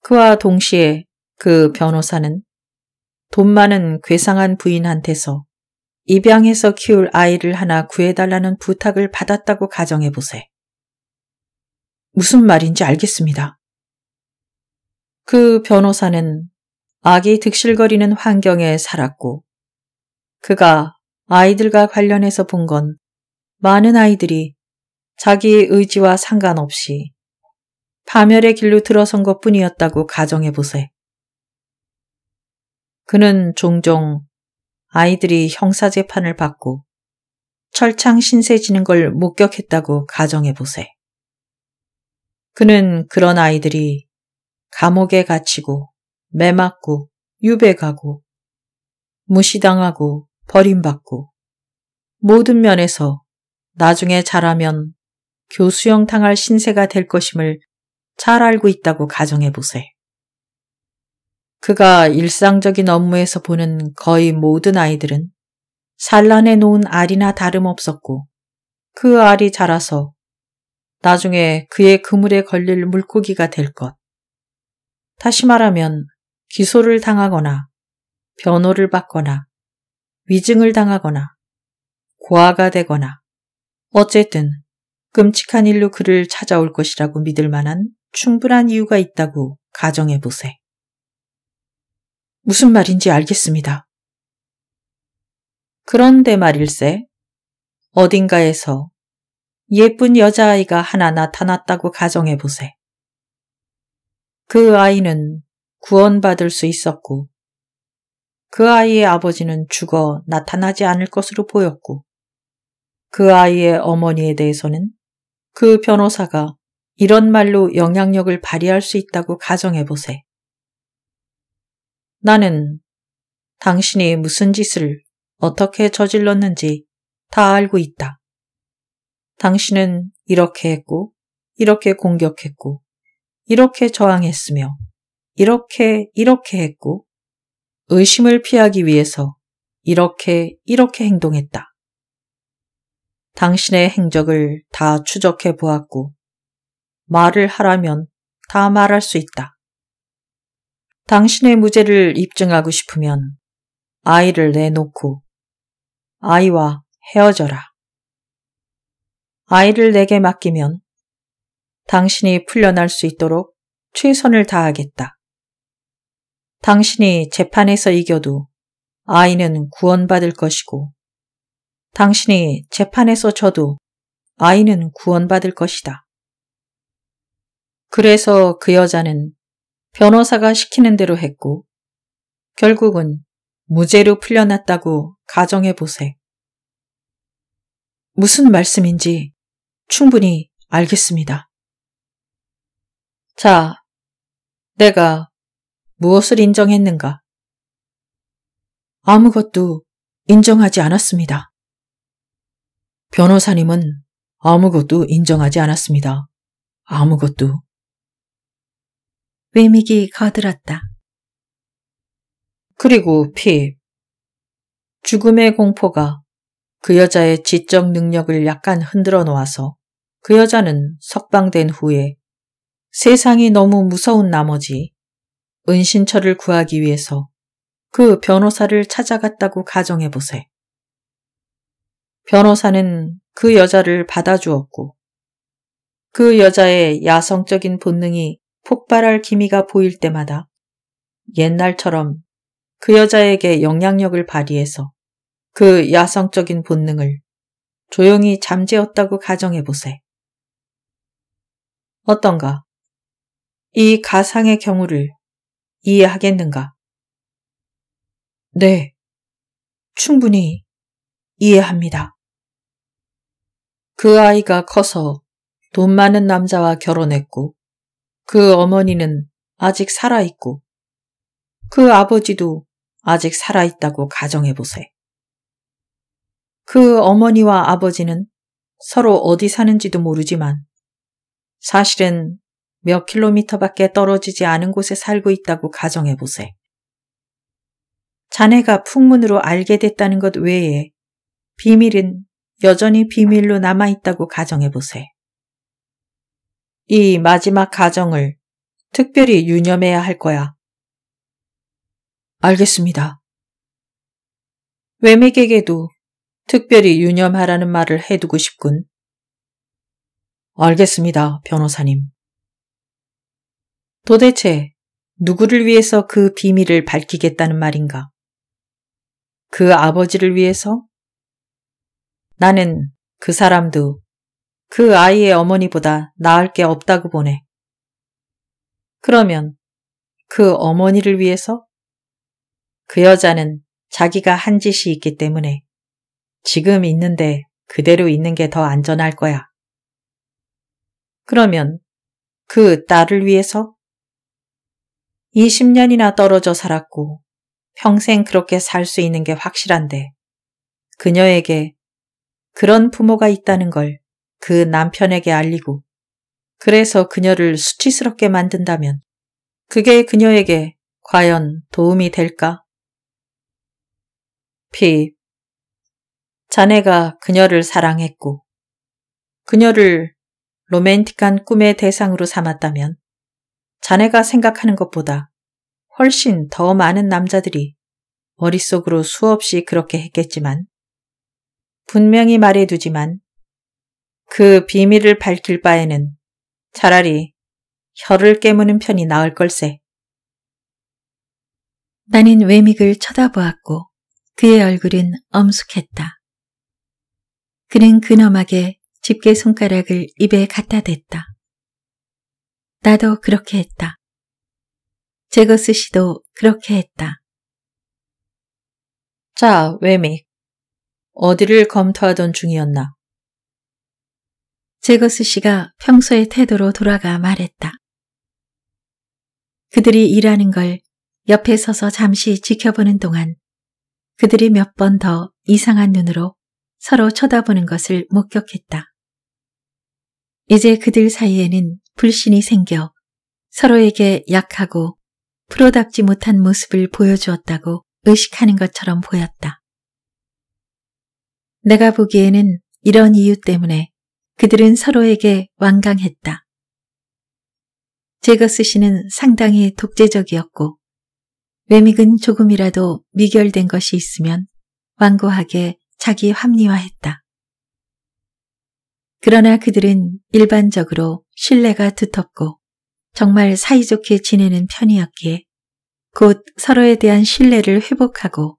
그와 동시에 그 변호사는 돈 많은 괴상한 부인한테서 입양해서 키울 아이를 하나 구해달라는 부탁을 받았다고 가정해보세. 무슨 말인지 알겠습니다. 그 변호사는 아기 득실거리는 환경에 살았고 그가 아이들과 관련해서 본 건 많은 아이들이 자기의 의지와 상관없이 파멸의 길로 들어선 것 뿐이었다고 가정해보세. 그는 종종 아이들이 형사재판을 받고 철창 신세 지는 걸 목격했다고 가정해 보세. 그는 그런 아이들이 감옥에 갇히고 매맞고 유배가고 무시당하고 버림받고 모든 면에서 나중에 자라면 교수형 당할 신세가 될 것임을 잘 알고 있다고 가정해 보세. 그가 일상적인 업무에서 보는 거의 모든 아이들은 산란해 놓은 알이나 다름없었고 그 알이 자라서 나중에 그의 그물에 걸릴 물고기가 될 것. 다시 말하면 기소를 당하거나 변호를 받거나 위증을 당하거나 고아가 되거나 어쨌든 끔찍한 일로 그를 찾아올 것이라고 믿을 만한 충분한 이유가 있다고 가정해 보세. 무슨 말인지 알겠습니다. 그런데 말일세, 어딘가에서 예쁜 여자아이가 하나 나타났다고 가정해 보세. 그 아이는 구원받을 수 있었고, 그 아이의 아버지는 죽어 나타나지 않을 것으로 보였고, 그 아이의 어머니에 대해서는 그 변호사가 이런 말로 영향력을 발휘할 수 있다고 가정해 보세. 나는 당신이 무슨 짓을 어떻게 저질렀는지 다 알고 있다. 당신은 이렇게 했고, 이렇게 공격했고, 이렇게 저항했으며, 이렇게, 이렇게 했고, 의심을 피하기 위해서 이렇게, 이렇게 행동했다. 당신의 행적을 다 추적해 보았고, 말을 하라면 다 말할 수 있다. 당신의 무죄를 입증하고 싶으면 아이를 내놓고 아이와 헤어져라. 아이를 내게 맡기면 당신이 풀려날 수 있도록 최선을 다하겠다. 당신이 재판에서 이겨도 아이는 구원받을 것이고 당신이 재판에서 져도 아이는 구원받을 것이다. 그래서 그 여자는 변호사가 시키는 대로 했고 결국은 무죄로 풀려났다고 가정해 보세. 무슨 말씀인지 충분히 알겠습니다. 자, 내가 무엇을 인정했는가? 아무것도 인정하지 않았습니다. 변호사님은 아무것도 인정하지 않았습니다. 아무것도 외믹이 거들었다. 그리고 핍. 죽음의 공포가 그 여자의 지적 능력을 약간 흔들어 놓아서 그 여자는 석방된 후에 세상이 너무 무서운 나머지 은신처를 구하기 위해서 그 변호사를 찾아갔다고 가정해 보세. 변호사는 그 여자를 받아주었고 그 여자의 야성적인 본능이 폭발할 기미가 보일 때마다 옛날처럼 그 여자에게 영향력을 발휘해서 그 야성적인 본능을 조용히 잠재웠다고 가정해보세. 어떤가? 이 가상의 경우를 이해하겠는가? 네, 충분히 이해합니다. 그 아이가 커서 돈 많은 남자와 결혼했고 그 어머니는 아직 살아있고 그 아버지도 아직 살아있다고 가정해보세. 그 어머니와 아버지는 서로 어디 사는지도 모르지만 사실은 몇 킬로미터 밖에 떨어지지 않은 곳에 살고 있다고 가정해보세. 자네가 풍문으로 알게 됐다는 것 외에 비밀은 여전히 비밀로 남아있다고 가정해보세. 이 마지막 가정을 특별히 유념해야 할 거야. 알겠습니다. 외맥에게도 특별히 유념하라는 말을 해두고 싶군. 알겠습니다, 변호사님. 도대체 누구를 위해서 그 비밀을 밝히겠다는 말인가? 그 아버지를 위해서? 나는 그 사람도 그 아이의 어머니보다 나을 게 없다고 보네. 그러면 그 어머니를 위해서? 그 여자는 자기가 한 짓이 있기 때문에 지금 있는데 그대로 있는 게 더 안전할 거야. 그러면 그 딸을 위해서? 20년이나 떨어져 살았고 평생 그렇게 살 수 있는 게 확실한데 그녀에게 그런 부모가 있다는 걸그 남편에게 알리고 그래서 그녀를 수치스럽게 만든다면 그게 그녀에게 과연 도움이 될까? P. 자네가 그녀를 사랑했고 그녀를 로맨틱한 꿈의 대상으로 삼았다면 자네가 생각하는 것보다 훨씬 더 많은 남자들이 머릿속으로 수없이 그렇게 했겠지만 분명히 말해두지만 그 비밀을 밝힐 바에는 차라리 혀를 깨무는 편이 나을 걸세. 나는 외믹을 쳐다보았고 그의 얼굴은 엄숙했다. 그는 근엄하게 집게 손가락을 입에 갖다 댔다. 나도 그렇게 했다. 제거스 씨도 그렇게 했다. 자, 외믹. 어디를 검토하던 중이었나? 제거스 씨가 평소의 태도로 돌아가 말했다. 그들이 일하는 걸 옆에 서서 잠시 지켜보는 동안 그들이 몇 번 더 이상한 눈으로 서로 쳐다보는 것을 목격했다. 이제 그들 사이에는 불신이 생겨 서로에게 약하고 프로답지 못한 모습을 보여주었다고 의식하는 것처럼 보였다. 내가 보기에는 이런 이유 때문에 그들은 서로에게 완강했다. 제거스 씨는 상당히 독재적이었고 외믹은 조금이라도 미결된 것이 있으면 완고하게 자기 합리화했다. 그러나 그들은 일반적으로 신뢰가 두텁고 정말 사이좋게 지내는 편이었기에 곧 서로에 대한 신뢰를 회복하고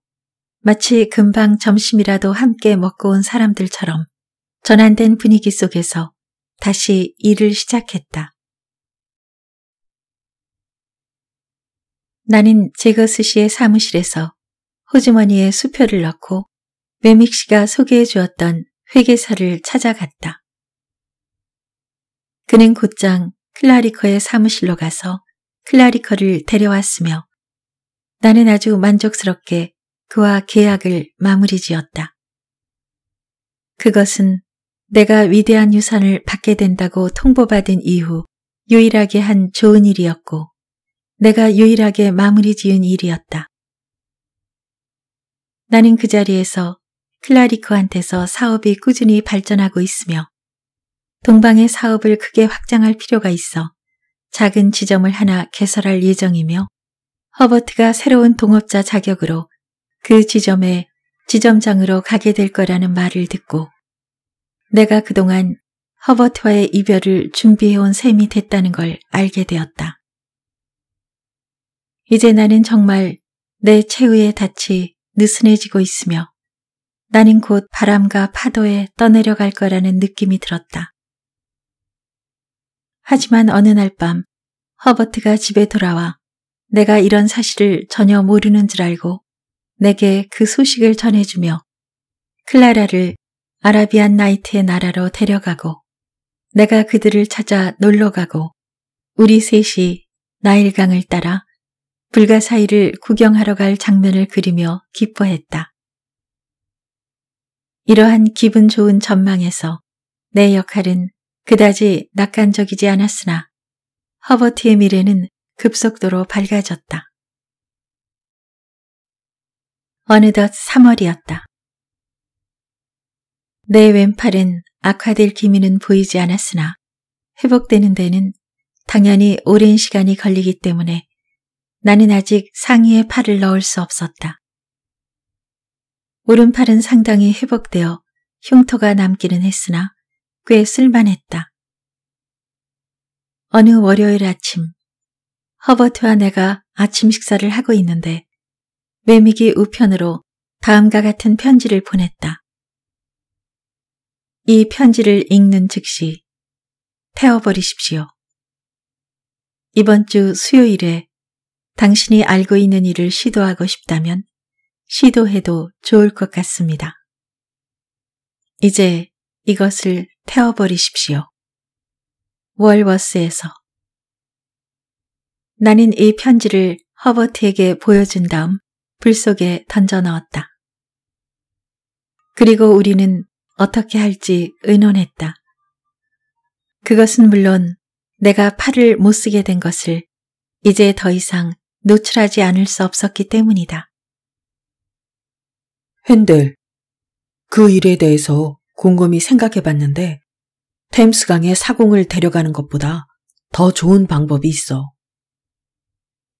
마치 금방 점심이라도 함께 먹고 온 사람들처럼 전환된 분위기 속에서 다시 일을 시작했다. 나는 제거스 씨의 사무실에서 호주머니에 수표를 넣고 메믹 씨가 소개해 주었던 회계사를 찾아갔다. 그는 곧장 클라리커의 사무실로 가서 클라리커를 데려왔으며 나는 아주 만족스럽게 그와 계약을 마무리 지었다. 그것은 내가 위대한 유산을 받게 된다고 통보받은 이후 유일하게 한 좋은 일이었고 내가 유일하게 마무리 지은 일이었다. 나는 그 자리에서 클라리코한테서 사업이 꾸준히 발전하고 있으며 동방의 사업을 크게 확장할 필요가 있어 작은 지점을 하나 개설할 예정이며 허버트가 새로운 동업자 자격으로 그 지점에 지점장으로 가게 될 거라는 말을 듣고 내가 그동안 허버트와의 이별을 준비해온 셈이 됐다는 걸 알게 되었다. 이제 나는 정말 내 최후의 닻이 느슨해지고 있으며 나는 곧 바람과 파도에 떠내려갈 거라는 느낌이 들었다. 하지만 어느 날 밤 허버트가 집에 돌아와 내가 이런 사실을 전혀 모르는 줄 알고 내게 그 소식을 전해주며 클라라를 아라비안 나이트의 나라로 데려가고 내가 그들을 찾아 놀러가고 우리 셋이 나일강을 따라 불가사의를 구경하러 갈 장면을 그리며 기뻐했다. 이러한 기분 좋은 전망에서 내 역할은 그다지 낙관적이지 않았으나 허버트의 미래는 급속도로 밝아졌다. 어느덧 3월이었다. 내 왼팔은 악화될 기미는 보이지 않았으나 회복되는 데는 당연히 오랜 시간이 걸리기 때문에 나는 아직 상의에 팔을 넣을 수 없었다. 오른팔은 상당히 회복되어 흉터가 남기는 했으나 꽤 쓸만했다. 어느 월요일 아침, 허버트와 내가 아침 식사를 하고 있는데 매미기 우편으로 다음과 같은 편지를 보냈다. 이 편지를 읽는 즉시 태워버리십시오. 이번 주 수요일에 당신이 알고 있는 일을 시도하고 싶다면 시도해도 좋을 것 같습니다. 이제 이것을 태워버리십시오. 월워스에서 나는 이 편지를 허버트에게 보여준 다음 불 속에 던져 넣었다. 그리고 우리는 어떻게 할지 의논했다. 그것은 물론 내가 팔을 못 쓰게 된 것을 이제 더 이상 노출하지 않을 수 없었기 때문이다. 핸델, 그 일에 대해서 곰곰이 생각해 봤는데 템스강에 사공을 데려가는 것보다 더 좋은 방법이 있어.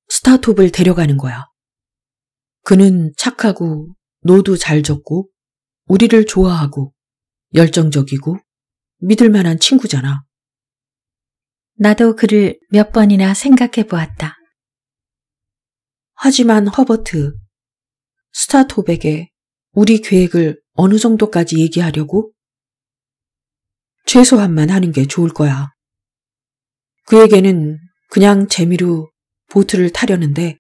스타톱을 데려가는 거야. 그는 착하고 노도 잘 줬고 우리를 좋아하고 열정적이고 믿을 만한 친구잖아. 나도 그를 몇 번이나 생각해 보았다. 하지만 허버트, 스타톱에게 우리 계획을 어느 정도까지 얘기하려고? 최소한만 하는 게 좋을 거야. 그에게는 그냥 재미로 보트를 타려는데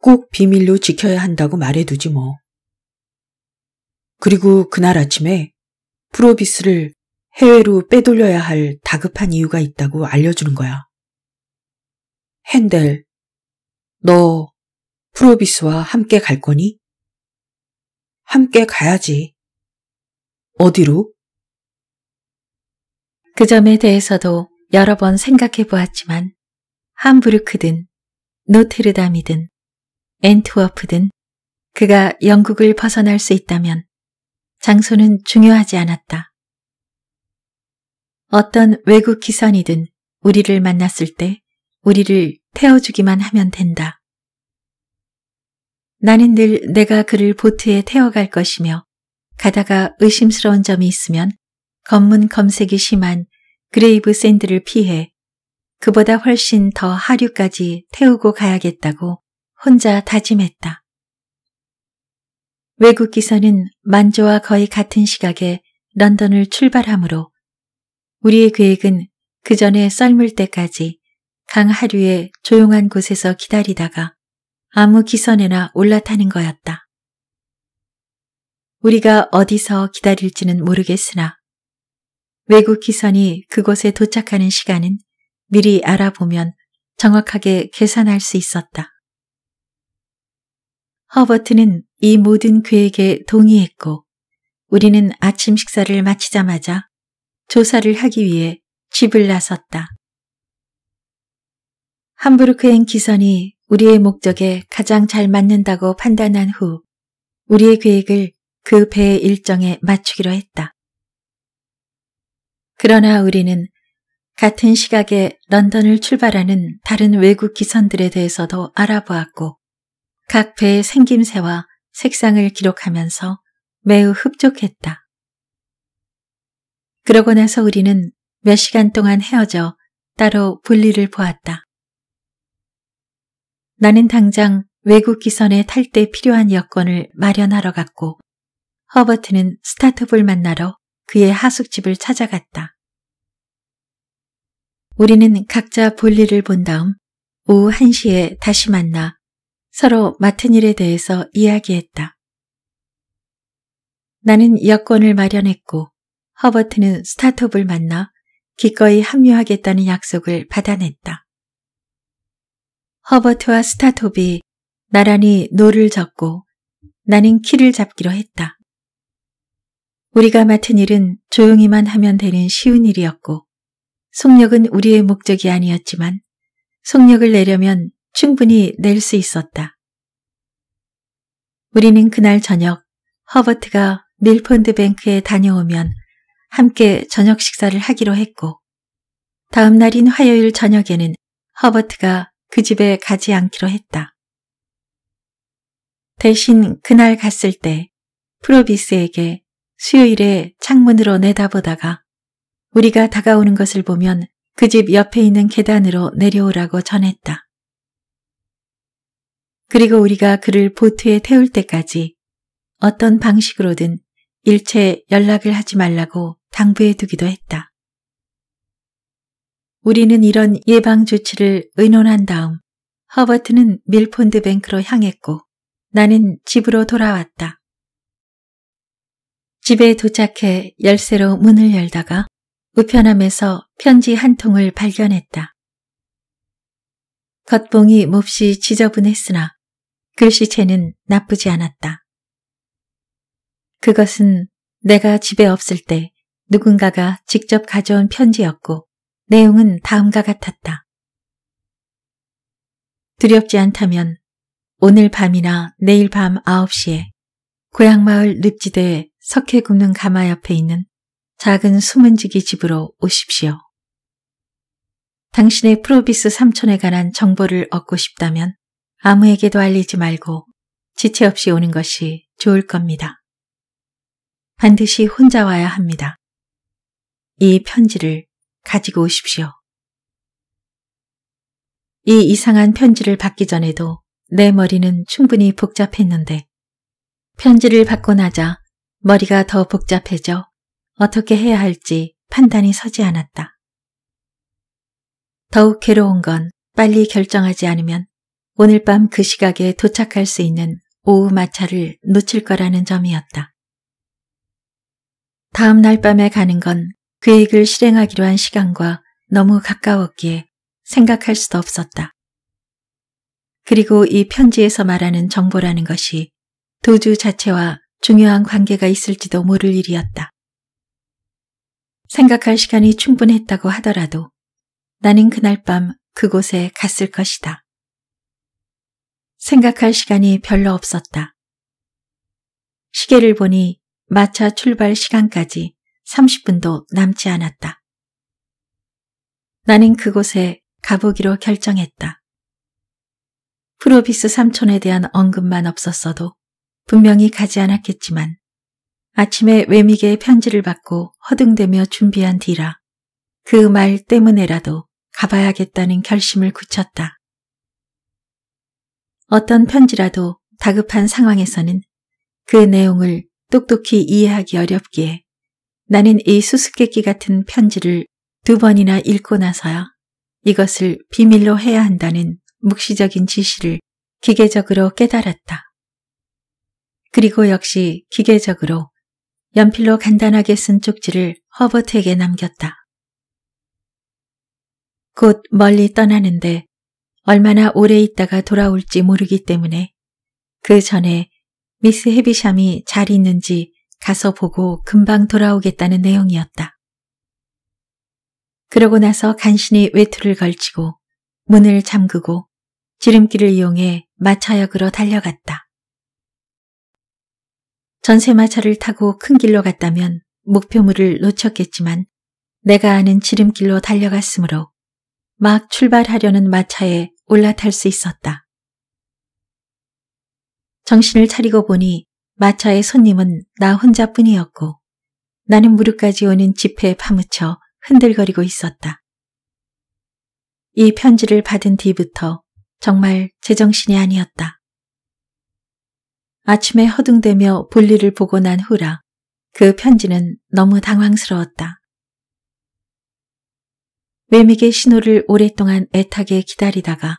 꼭 비밀로 지켜야 한다고 말해두지 뭐. 그리고 그날 아침에 프로비스를 해외로 빼돌려야 할 다급한 이유가 있다고 알려주는 거야. 핸델, 너 프로비스와 함께 갈 거니? 함께 가야지. 어디로? 그 점에 대해서도 여러 번 생각해 보았지만 함부르크든 노트르담이든 엔트워프든 그가 영국을 벗어날 수 있다면 장소는 중요하지 않았다. 어떤 외국 기선이든 우리를 만났을 때 우리를 태워주기만 하면 된다. 나는 늘 내가 그를 보트에 태워갈 것이며 가다가 의심스러운 점이 있으면 검문 검색이 심한 그레이브 샌드를 피해 그보다 훨씬 더 하류까지 태우고 가야겠다고 혼자 다짐했다. 외국 기사는 만조와 거의 같은 시각에 런던을 출발하므로 우리의 계획은 그 전에 썰물 때까지 강 하류의 조용한 곳에서 기다리다가 아무 기선에나 올라타는 거였다. 우리가 어디서 기다릴지는 모르겠으나 외국 기선이 그곳에 도착하는 시간은 미리 알아보면 정확하게 계산할 수 있었다. 허버트는 이 모든 계획에 동의했고 우리는 아침 식사를 마치자마자 조사를 하기 위해 집을 나섰다. 함부르크행 기선이 우리의 목적에 가장 잘 맞는다고 판단한 후 우리의 계획을 그 배의 일정에 맞추기로 했다. 그러나 우리는 같은 시각에 런던을 출발하는 다른 외국 기선들에 대해서도 알아보았고 각 배의 생김새와 색상을 기록하면서 매우 흡족했다. 그러고 나서 우리는 몇 시간 동안 헤어져 따로 분리를 보았다. 나는 당장 외국 기선에 탈 때 필요한 여건을 마련하러 갔고 허버트는 스타트업을 만나러 그의 하숙집을 찾아갔다. 우리는 각자 볼일을 본 다음 오후 1시에 다시 만나 서로 맡은 일에 대해서 이야기했다. 나는 여권을 마련했고 허버트는 스타트업을 만나 기꺼이 합류하겠다는 약속을 받아냈다. 허버트와 스타톱이 나란히 노를 젓고 나는 키를 잡기로 했다. 우리가 맡은 일은 조용히만 하면 되는 쉬운 일이었고 속력은 우리의 목적이 아니었지만 속력을 내려면 충분히 낼 수 있었다. 우리는 그날 저녁 허버트가 밀폰드 뱅크에 다녀오면 함께 저녁 식사를 하기로 했고 다음 날인 화요일 저녁에는 허버트가 그 집에 가지 않기로 했다. 대신 그날 갔을 때 프로비스에게 수요일에 창문으로 내다보다가 우리가 다가오는 것을 보면 그 집 옆에 있는 계단으로 내려오라고 전했다. 그리고 우리가 그를 보트에 태울 때까지 어떤 방식으로든 일체 연락을 하지 말라고 당부해 두기도 했다. 우리는 이런 예방 조치를 의논한 다음 허버트는 밀폰드 뱅크로 향했고 나는 집으로 돌아왔다. 집에 도착해 열쇠로 문을 열다가 우편함에서 편지 한 통을 발견했다. 겉봉이 몹시 지저분했으나 글씨체는 나쁘지 않았다. 그것은 내가 집에 없을 때 누군가가 직접 가져온 편지였고 내용은 다음과 같았다. 두렵지 않다면 오늘 밤이나 내일 밤 9시에 고향마을 늪지대 석회 굽는 가마 옆에 있는 작은 수문지기 집으로 오십시오. 당신의 프로비스 삼촌에 관한 정보를 얻고 싶다면 아무에게도 알리지 말고 지체 없이 오는 것이 좋을 겁니다. 반드시 혼자 와야 합니다. 이 편지를 가지고 오십시오. 이 이상한 편지를 받기 전에도 내 머리는 충분히 복잡했는데 편지를 받고 나자 머리가 더 복잡해져 어떻게 해야 할지 판단이 서지 않았다. 더욱 괴로운 건 빨리 결정하지 않으면 오늘 밤 그 시각에 도착할 수 있는 오후 마차를 놓칠 거라는 점이었다. 다음 날 밤에 가는 건 계획을 실행하기로 한 시간과 너무 가까웠기에 생각할 수도 없었다. 그리고 이 편지에서 말하는 정보라는 것이 도주 자체와 중요한 관계가 있을지도 모를 일이었다. 생각할 시간이 충분했다고 하더라도 나는 그날 밤 그곳에 갔을 것이다. 생각할 시간이 별로 없었다. 시계를 보니 마차 출발 시간까지 30분도 남지 않았다. 나는 그곳에 가보기로 결정했다. 프로비스 삼촌에 대한 언급만 없었어도 분명히 가지 않았겠지만 아침에 외미계의 편지를 받고 허둥대며 준비한 뒤라 그 말 때문에라도 가봐야겠다는 결심을 굳혔다. 어떤 편지라도 다급한 상황에서는 그 내용을 똑똑히 이해하기 어렵기에 나는 이 수수께끼 같은 편지를 두 번이나 읽고 나서야 이것을 비밀로 해야 한다는 묵시적인 지시를 기계적으로 깨달았다. 그리고 역시 기계적으로 연필로 간단하게 쓴 쪽지를 허버트에게 남겼다. 곧 멀리 떠나는데 얼마나 오래 있다가 돌아올지 모르기 때문에 그 전에 미스 헤비샴이 잘 있는지 가서 보고 금방 돌아오겠다는 내용이었다. 그러고 나서 간신히 외투를 걸치고 문을 잠그고 지름길을 이용해 마차역으로 달려갔다. 전세마차를 타고 큰 길로 갔다면 목표물을 놓쳤겠지만 내가 아는 지름길로 달려갔으므로 막 출발하려는 마차에 올라탈 수 있었다. 정신을 차리고 보니 마차의 손님은 나 혼자뿐이었고 나는 무릎까지 오는 지폐에 파묻혀 흔들거리고 있었다. 이 편지를 받은 뒤부터 정말 제정신이 아니었다. 아침에 허둥대며 볼일을 보고 난 후라 그 편지는 너무 당황스러웠다. 외미의 신호를 오랫동안 애타게 기다리다가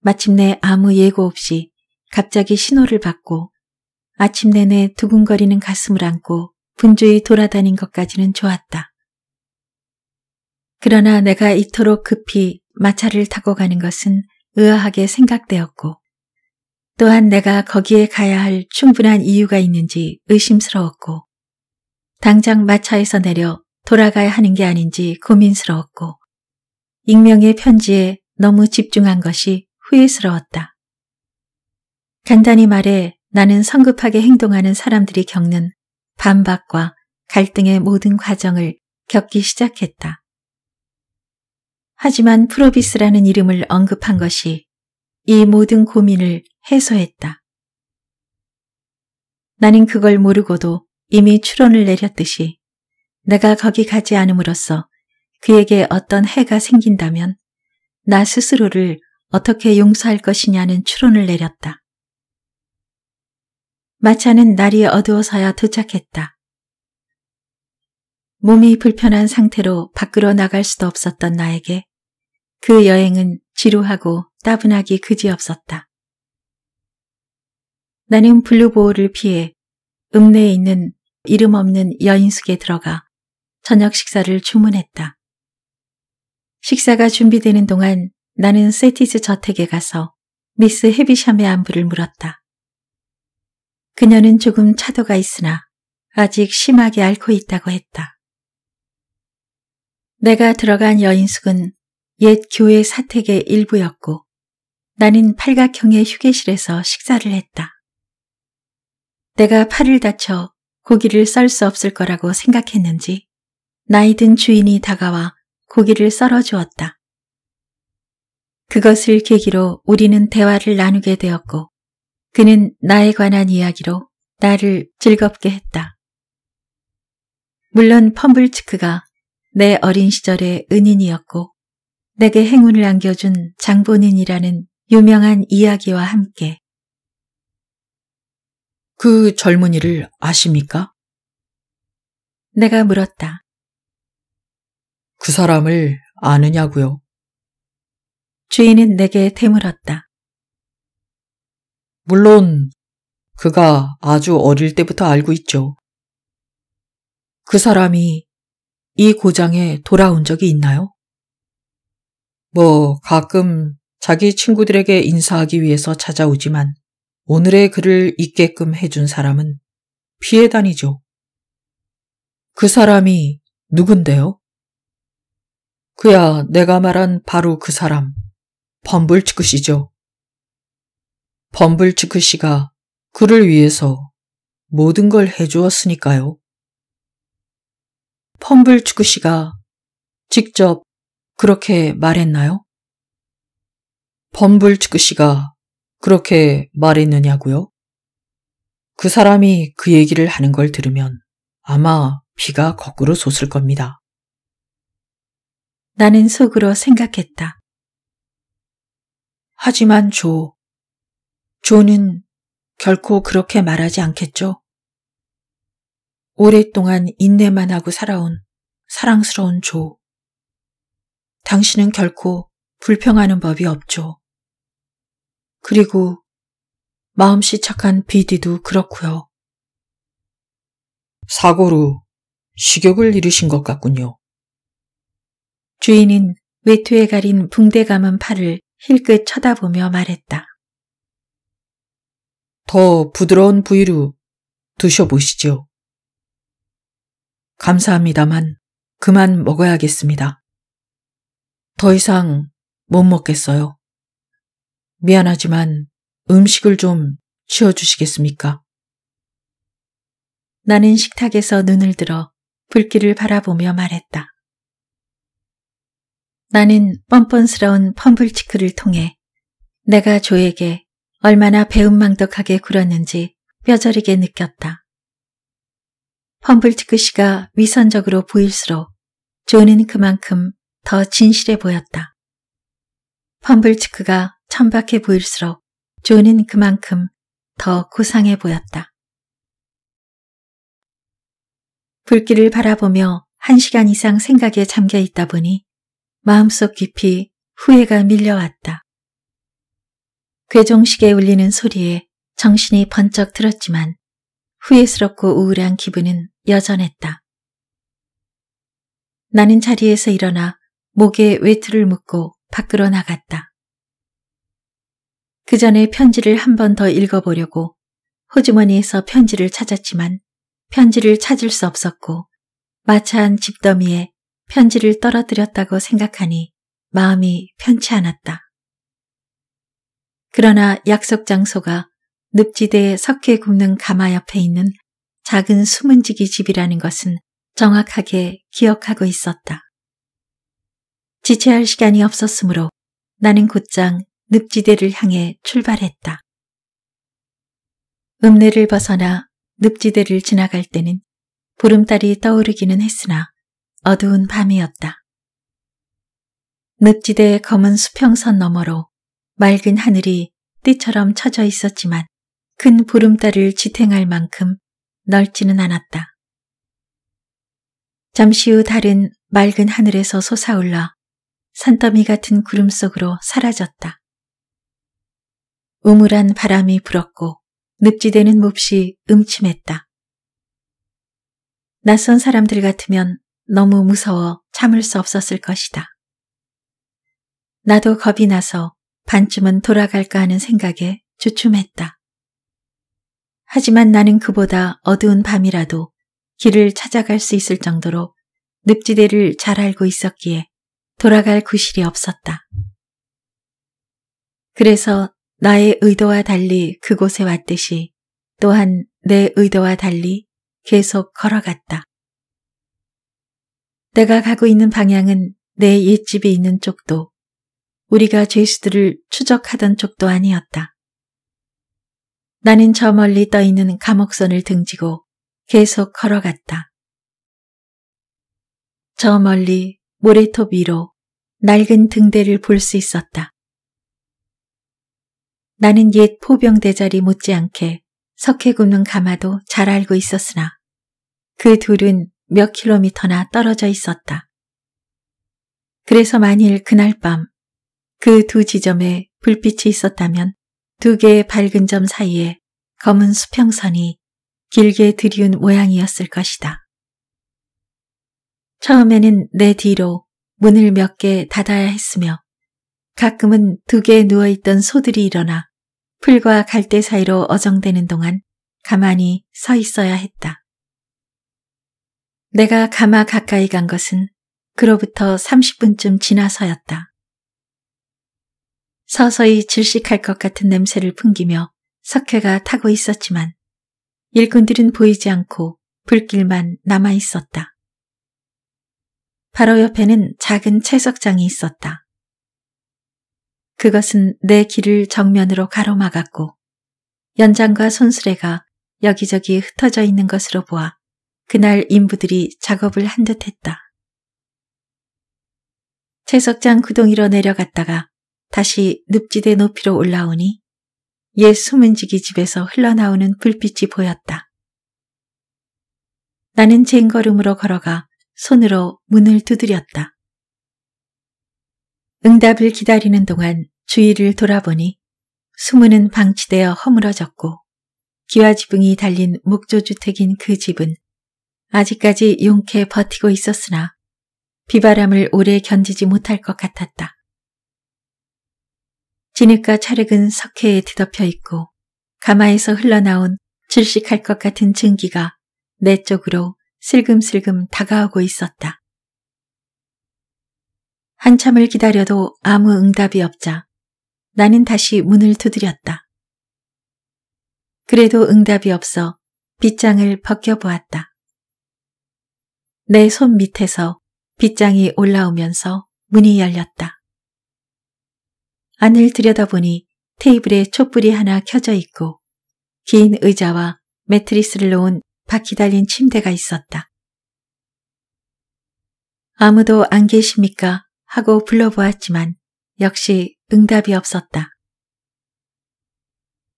마침내 아무 예고 없이 갑자기 신호를 받고 아침 내내 두근거리는 가슴을 안고 분주히 돌아다닌 것까지는 좋았다. 그러나 내가 이토록 급히 마차를 타고 가는 것은 의아하게 생각되었고 또한 내가 거기에 가야 할 충분한 이유가 있는지 의심스러웠고 당장 마차에서 내려 돌아가야 하는 게 아닌지 고민스러웠고 익명의 편지에 너무 집중한 것이 후회스러웠다. 간단히 말해 나는 성급하게 행동하는 사람들이 겪는 반박과 갈등의 모든 과정을 겪기 시작했다. 하지만 프로비스라는 이름을 언급한 것이 이 모든 고민을 해소했다. 나는 그걸 모르고도 이미 추론을 내렸듯이 내가 거기 가지 않음으로써 그에게 어떤 해가 생긴다면 나 스스로를 어떻게 용서할 것이냐는 추론을 내렸다. 마차는 날이 어두워서야 도착했다. 몸이 불편한 상태로 밖으로 나갈 수도 없었던 나에게 그 여행은 지루하고 따분하기 그지없었다. 나는 블루보호를 피해 읍내에 있는 이름 없는 여인숙에 들어가 저녁 식사를 주문했다. 식사가 준비되는 동안 나는 세티즈 저택에 가서 미스 헤비샴의 안부를 물었다. 그녀는 조금 차도가 있으나 아직 심하게 앓고 있다고 했다. 내가 들어간 여인숙은 옛 교회 사택의 일부였고 나는 팔각형의 휴게실에서 식사를 했다. 내가 팔을 다쳐 고기를 썰 수 없을 거라고 생각했는지 나이 든 주인이 다가와 고기를 썰어 주었다. 그것을 계기로 우리는 대화를 나누게 되었고 그는 나에 관한 이야기로 나를 즐겁게 했다. 물론 펌블츠크가내 어린 시절의 은인이었고 내게 행운을 안겨준 장본인이라는 유명한 이야기와 함께 그 젊은이를 아십니까? 내가 물었다. 그 사람을 아느냐고요. 주인은 내게 되물었다. 물론 그가 아주 어릴 때부터 알고 있죠. 그 사람이 이 고장에 돌아온 적이 있나요? 뭐 가끔 자기 친구들에게 인사하기 위해서 찾아오지만 오늘의 글을 읽게끔 해준 사람은 피해 다니죠. 그 사람이 누군데요? 그야 내가 말한 바로 그 사람, 범블츠크 씨죠. 범블츠크 씨가 그를 위해서 모든 걸 해주었으니까요. 펌블츠크 씨가 직접 그렇게 말했나요? 펌블츠크 씨가 그렇게 말했느냐고요? 그 사람이 그 얘기를 하는 걸 들으면 아마 비가 거꾸로 솟을 겁니다. 나는 속으로 생각했다. 하지만 조, 조는 결코 그렇게 말하지 않겠죠. 오랫동안 인내만 하고 살아온 사랑스러운 조. 당신은 결코 불평하는 법이 없죠. 그리고 마음씨 착한 비디도 그렇고요. 사고로 식욕을 잃으신 것 같군요. 주인은 외투에 가린 붕대 감은 팔을 힐끗 쳐다보며 말했다. 더 부드러운 부위로 드셔보시죠. 감사합니다만 그만 먹어야겠습니다. 더 이상 못 먹겠어요. 미안하지만 음식을 좀 치워주시겠습니까? 나는 식탁에서 눈을 들어 불길을 바라보며 말했다. 나는 뻔뻔스러운 펌블치크를 통해 내가 조에게 얼마나 배은망덕하게 굴었는지 뼈저리게 느꼈다. 펌블치크 씨가 위선적으로 보일수록 조는 그만큼 더 진실해 보였다. 펌블치크가 천박해 보일수록 조는 그만큼 더 고상해 보였다. 불길을 바라보며 한 시간 이상 생각에 잠겨 있다 보니 마음속 깊이 후회가 밀려왔다. 괴종식에 울리는 소리에 정신이 번쩍 들었지만 후회스럽고 우울한 기분은 여전했다. 나는 자리에서 일어나 목에 외투를 묶고 밖으로 나갔다. 그 전에 편지를 한 번 더 읽어보려고 호주머니에서 편지를 찾았지만 편지를 찾을 수 없었고 마차한 집더미에 편지를 떨어뜨렸다고 생각하니 마음이 편치 않았다. 그러나 약속 장소가 늪지대의 석회 굽는 가마 옆에 있는 작은 수문지기 집이라는 것은 정확하게 기억하고 있었다. 지체할 시간이 없었으므로 나는 곧장 늪지대를 향해 출발했다. 읍내를 벗어나 늪지대를 지나갈 때는 보름달이 떠오르기는 했으나 어두운 밤이었다. 늪지대의 검은 수평선 너머로 맑은 하늘이 띠처럼 쳐져 있었지만 큰 보름달을 지탱할 만큼 넓지는 않았다. 잠시 후 달은 맑은 하늘에서 솟아올라 산더미 같은 구름 속으로 사라졌다. 우물한 바람이 불었고 늪지대는 몹시 음침했다. 낯선 사람들 같으면 너무 무서워 참을 수 없었을 것이다. 나도 겁이 나서 반쯤은 돌아갈까 하는 생각에 주춤했다. 하지만 나는 그보다 어두운 밤이라도 길을 찾아갈 수 있을 정도로 늪지대를 잘 알고 있었기에 돌아갈 구실이 없었다. 그래서 나의 의도와 달리 그곳에 왔듯이 또한 내 의도와 달리 계속 걸어갔다. 내가 가고 있는 방향은 내 옛집이 있는 쪽도 우리가 죄수들을 추적하던 쪽도 아니었다. 나는 저 멀리 떠있는 감옥선을 등지고 계속 걸어갔다. 저 멀리 모래톱 위로 낡은 등대를 볼 수 있었다. 나는 옛 포병대자리 못지않게 석회 굽는 가마도 잘 알고 있었으나 그 둘은 몇 킬로미터나 떨어져 있었다. 그래서 만일 그날 밤 그 두 지점에 불빛이 있었다면 두 개의 밝은 점 사이에 검은 수평선이 길게 들이운 모양이었을 것이다. 처음에는 내 뒤로 문을 몇 개 닫아야 했으며 가끔은 두 개 누워있던 소들이 일어나 풀과 갈대 사이로 어정대는 동안 가만히 서 있어야 했다. 내가 가마 가까이 간 것은 그로부터 30분쯤 지나서였다. 서서히 질식할 것 같은 냄새를 풍기며 석회가 타고 있었지만 일꾼들은 보이지 않고 불길만 남아 있었다. 바로 옆에는 작은 채석장이 있었다. 그것은 내 길을 정면으로 가로막았고 연장과 손수레가 여기저기 흩어져 있는 것으로 보아 그날 인부들이 작업을 한 듯했다. 채석장 구덩이로 내려갔다가 다시 늪지대 높이로 올라오니 옛 소문지기 집에서 흘러나오는 불빛이 보였다. 나는 쟁걸음으로 걸어가 손으로 문을 두드렸다. 응답을 기다리는 동안 주위를 돌아보니 수문은 방치되어 허물어졌고 기와지붕이 달린 목조주택인 그 집은 아직까지 용케 버티고 있었으나 비바람을 오래 견디지 못할 것 같았다. 진흙과 찰흙은 석회에 뒤덮여 있고 가마에서 흘러나온 질식할 것 같은 증기가 내 쪽으로 슬금슬금 다가오고 있었다. 한참을 기다려도 아무 응답이 없자 나는 다시 문을 두드렸다. 그래도 응답이 없어 빗장을 벗겨보았다. 내손 밑에서 빗장이 올라오면서 문이 열렸다. 안을 들여다보니 테이블에 촛불이 하나 켜져 있고 긴 의자와 매트리스를 놓은 바퀴 달린 침대가 있었다. 아무도 안 계십니까? 하고 불러보았지만 역시 응답이 없었다.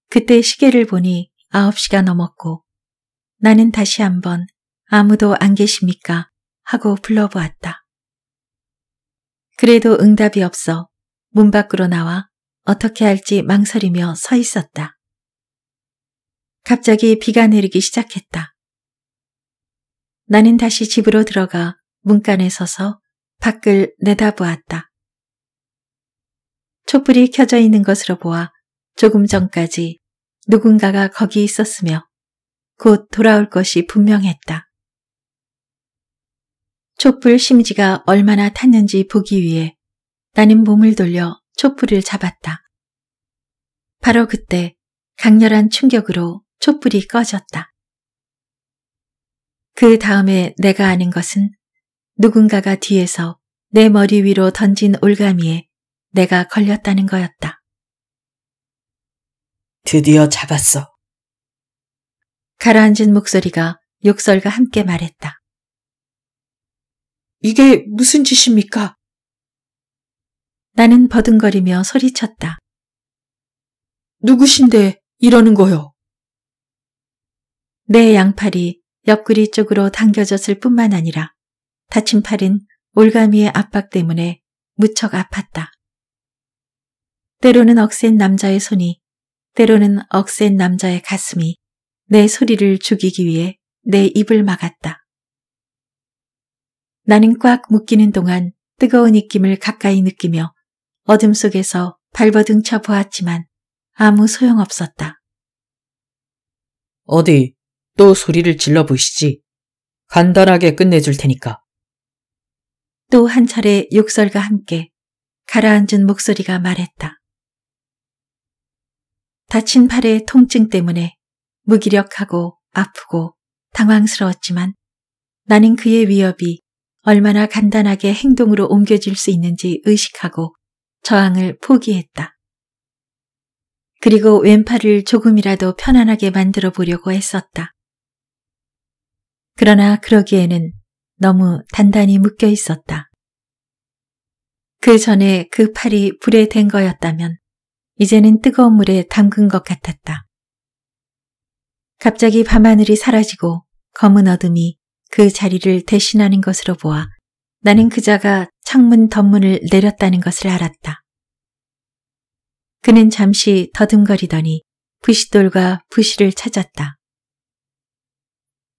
그때 시계를 보니 9시가 넘었고 나는 다시 한번 아무도 안 계십니까? 하고 불러보았다. 그래도 응답이 없어 문 밖으로 나와 어떻게 할지 망설이며 서 있었다. 갑자기 비가 내리기 시작했다. 나는 다시 집으로 들어가 문간에 서서 밖을 내다보았다. 촛불이 켜져 있는 것으로 보아 조금 전까지 누군가가 거기 있었으며 곧 돌아올 것이 분명했다. 촛불 심지가 얼마나 탔는지 보기 위해 나는 몸을 돌려 촛불을 잡았다. 바로 그때 강렬한 충격으로 촛불이 꺼졌다. 그 다음에 내가 아는 것은 누군가가 뒤에서 내 머리 위로 던진 올가미에 내가 걸렸다는 거였다. 드디어 잡았어. 가라앉은 목소리가 욕설과 함께 말했다. 이게 무슨 짓입니까? 나는 버둥거리며 소리쳤다. 누구신데 이러는 거요? 내 양팔이 옆구리 쪽으로 당겨졌을 뿐만 아니라 다친 팔은 올가미의 압박 때문에 무척 아팠다. 때로는 억센 남자의 손이, 때로는 억센 남자의 가슴이 내 소리를 죽이기 위해 내 입을 막았다. 나는 꽉 묶이는 동안 뜨거운 입김을 가까이 느끼며 어둠 속에서 발버둥 쳐보았지만 아무 소용없었다. 어디 또 소리를 질러보시지. 간단하게 끝내줄 테니까. 또 한 차례 욕설과 함께 가라앉은 목소리가 말했다. 다친 팔의 통증 때문에 무기력하고 아프고 당황스러웠지만 나는 그의 위협이 얼마나 간단하게 행동으로 옮겨질 수 있는지 의식하고 저항을 포기했다. 그리고 왼팔을 조금이라도 편안하게 만들어 보려고 했었다. 그러나 그러기에는 너무 단단히 묶여 있었다. 그 전에 그 팔이 불에 댄 거였다면 이제는 뜨거운 물에 담근 것 같았다. 갑자기 밤하늘이 사라지고 검은 어둠이 그 자리를 대신하는 것으로 보아 나는 그자가 창문 덧문을 내렸다는 것을 알았다. 그는 잠시 더듬거리더니 부싯돌과 부시를 찾았다.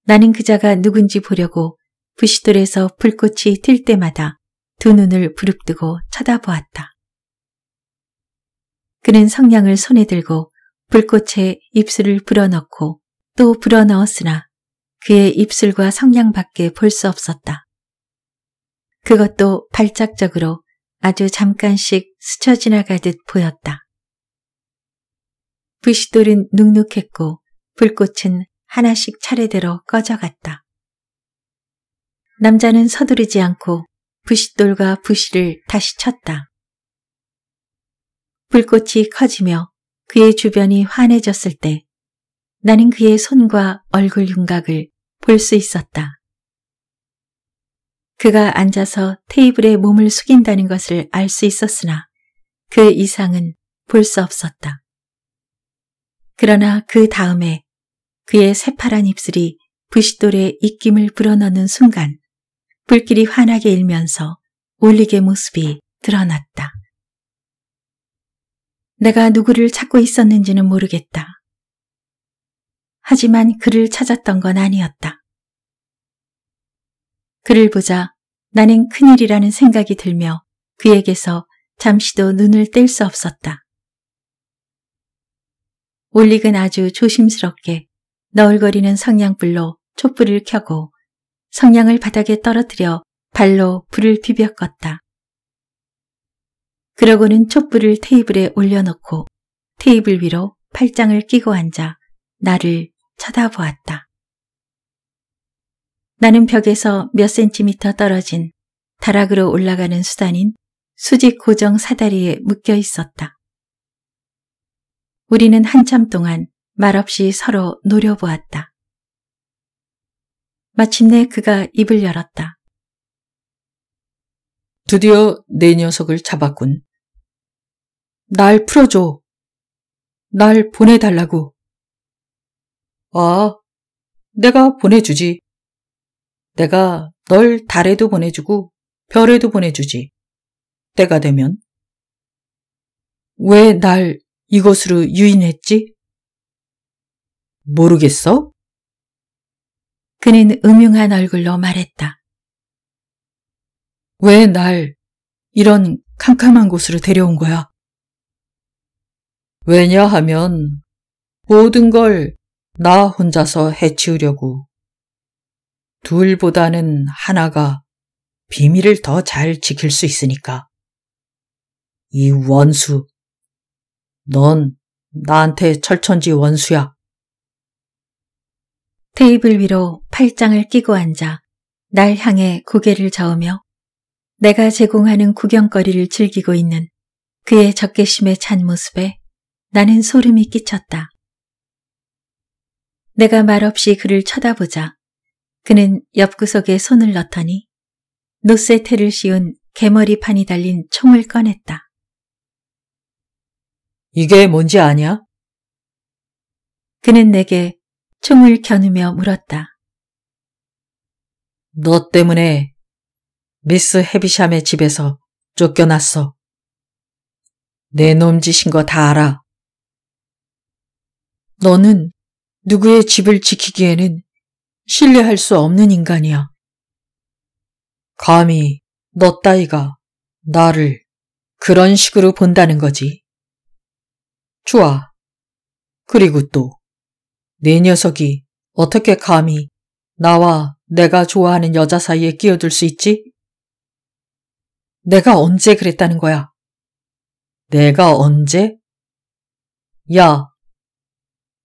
나는 그자가 누군지 보려고 부싯돌에서 불꽃이 튈 때마다 두 눈을 부릅뜨고 쳐다보았다. 그는 성냥을 손에 들고 불꽃에 입술을 불어넣고 또 불어넣었으나 그의 입술과 성냥밖에 볼 수 없었다. 그것도 발작적으로 아주 잠깐씩 스쳐 지나가듯 보였다. 부시돌은 눅눅했고 불꽃은 하나씩 차례대로 꺼져갔다. 남자는 서두르지 않고 부싯돌과 부시를 다시 쳤다. 불꽃이 커지며 그의 주변이 환해졌을 때 나는 그의 손과 얼굴 윤곽을 볼수 있었다. 그가 앉아서 테이블에 몸을 숙인다는 것을 알 수 있었으나 그 이상은 볼 수 없었다. 그러나 그 다음에 그의 새파란 입술이 부싯돌에 입김을 불어넣는 순간 불길이 환하게 일면서 올리게 모습이 드러났다. 내가 누구를 찾고 있었는지는 모르겠다. 하지만 그를 찾았던 건 아니었다. 그를 보자 나는 큰일이라는 생각이 들며 그에게서 잠시도 눈을 뗄 수 없었다. 올릭은 아주 조심스럽게 너울거리는 성냥불로 촛불을 켜고 성냥을 바닥에 떨어뜨려 발로 불을 비벼 껐다. 그러고는 촛불을 테이블에 올려놓고 테이블 위로 팔짱을 끼고 앉아 나를 쳐다보았다. 나는 벽에서 몇 센티미터 떨어진 다락으로 올라가는 수단인 수직 고정 사다리에 묶여 있었다. 우리는 한참 동안 말없이 서로 노려보았다. 마침내 그가 입을 열었다. 드디어 내 녀석을 잡았군. 날 풀어줘. 날 보내달라고. 아, 내가 보내주지. 내가 널 달에도 보내주고 별에도 보내주지. 때가 되면. 왜 날 이것으로 유인했지? 모르겠어? 그는 음흉한 얼굴로 말했다. 왜 날 이런 캄캄한 곳으로 데려온 거야? 왜냐하면 모든 걸 나 혼자서 해치우려고 둘보다는 하나가 비밀을 더 잘 지킬 수 있으니까. 이 원수. 넌 나한테 철천지 원수야. 테이블 위로 팔짱을 끼고 앉아 날 향해 고개를 저으며 내가 제공하는 구경거리를 즐기고 있는 그의 적개심에 찬 모습에 나는 소름이 끼쳤다. 내가 말없이 그를 쳐다보자 그는 옆구석에 손을 넣더니 노쇠 테를 씌운 개머리판이 달린 총을 꺼냈다. 이게 뭔지 아냐? 그는 내게 총을 겨누며 물었다. 너 때문에 미스 헤비샴의 집에서 쫓겨났어. 내 놈짓인 거 다 알아. 너는 누구의 집을 지키기에는 신뢰할 수 없는 인간이야. 감히 너 따위가 나를 그런 식으로 본다는 거지. 좋아. 그리고 또, 내 녀석이 어떻게 감히 나와 내가 좋아하는 여자 사이에 끼어들 수 있지? 내가 언제 그랬다는 거야? 내가 언제? 야,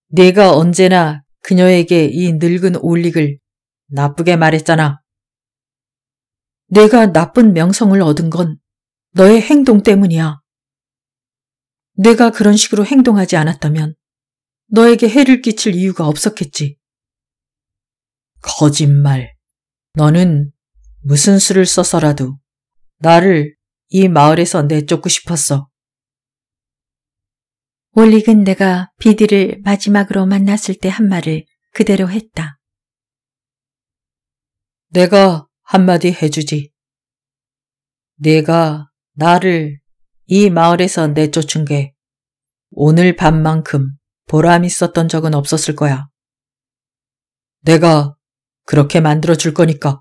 내가 언제나 그녀에게 이 늙은 올릭을 나쁘게 말했잖아. 내가 나쁜 명성을 얻은 건 너의 행동 때문이야. 내가 그런 식으로 행동하지 않았다면 너에게 해를 끼칠 이유가 없었겠지. 거짓말. 너는 무슨 수를 써서라도 나를 이 마을에서 내쫓고 싶었어. 올릭은 내가 비디를 마지막으로 만났을 때 한 말을 그대로 했다. 내가 한마디 해주지. 내가 나를 이 마을에서 내쫓은 게 오늘 밤만큼 보람 있었던 적은 없었을 거야. 내가 그렇게 만들어줄 거니까.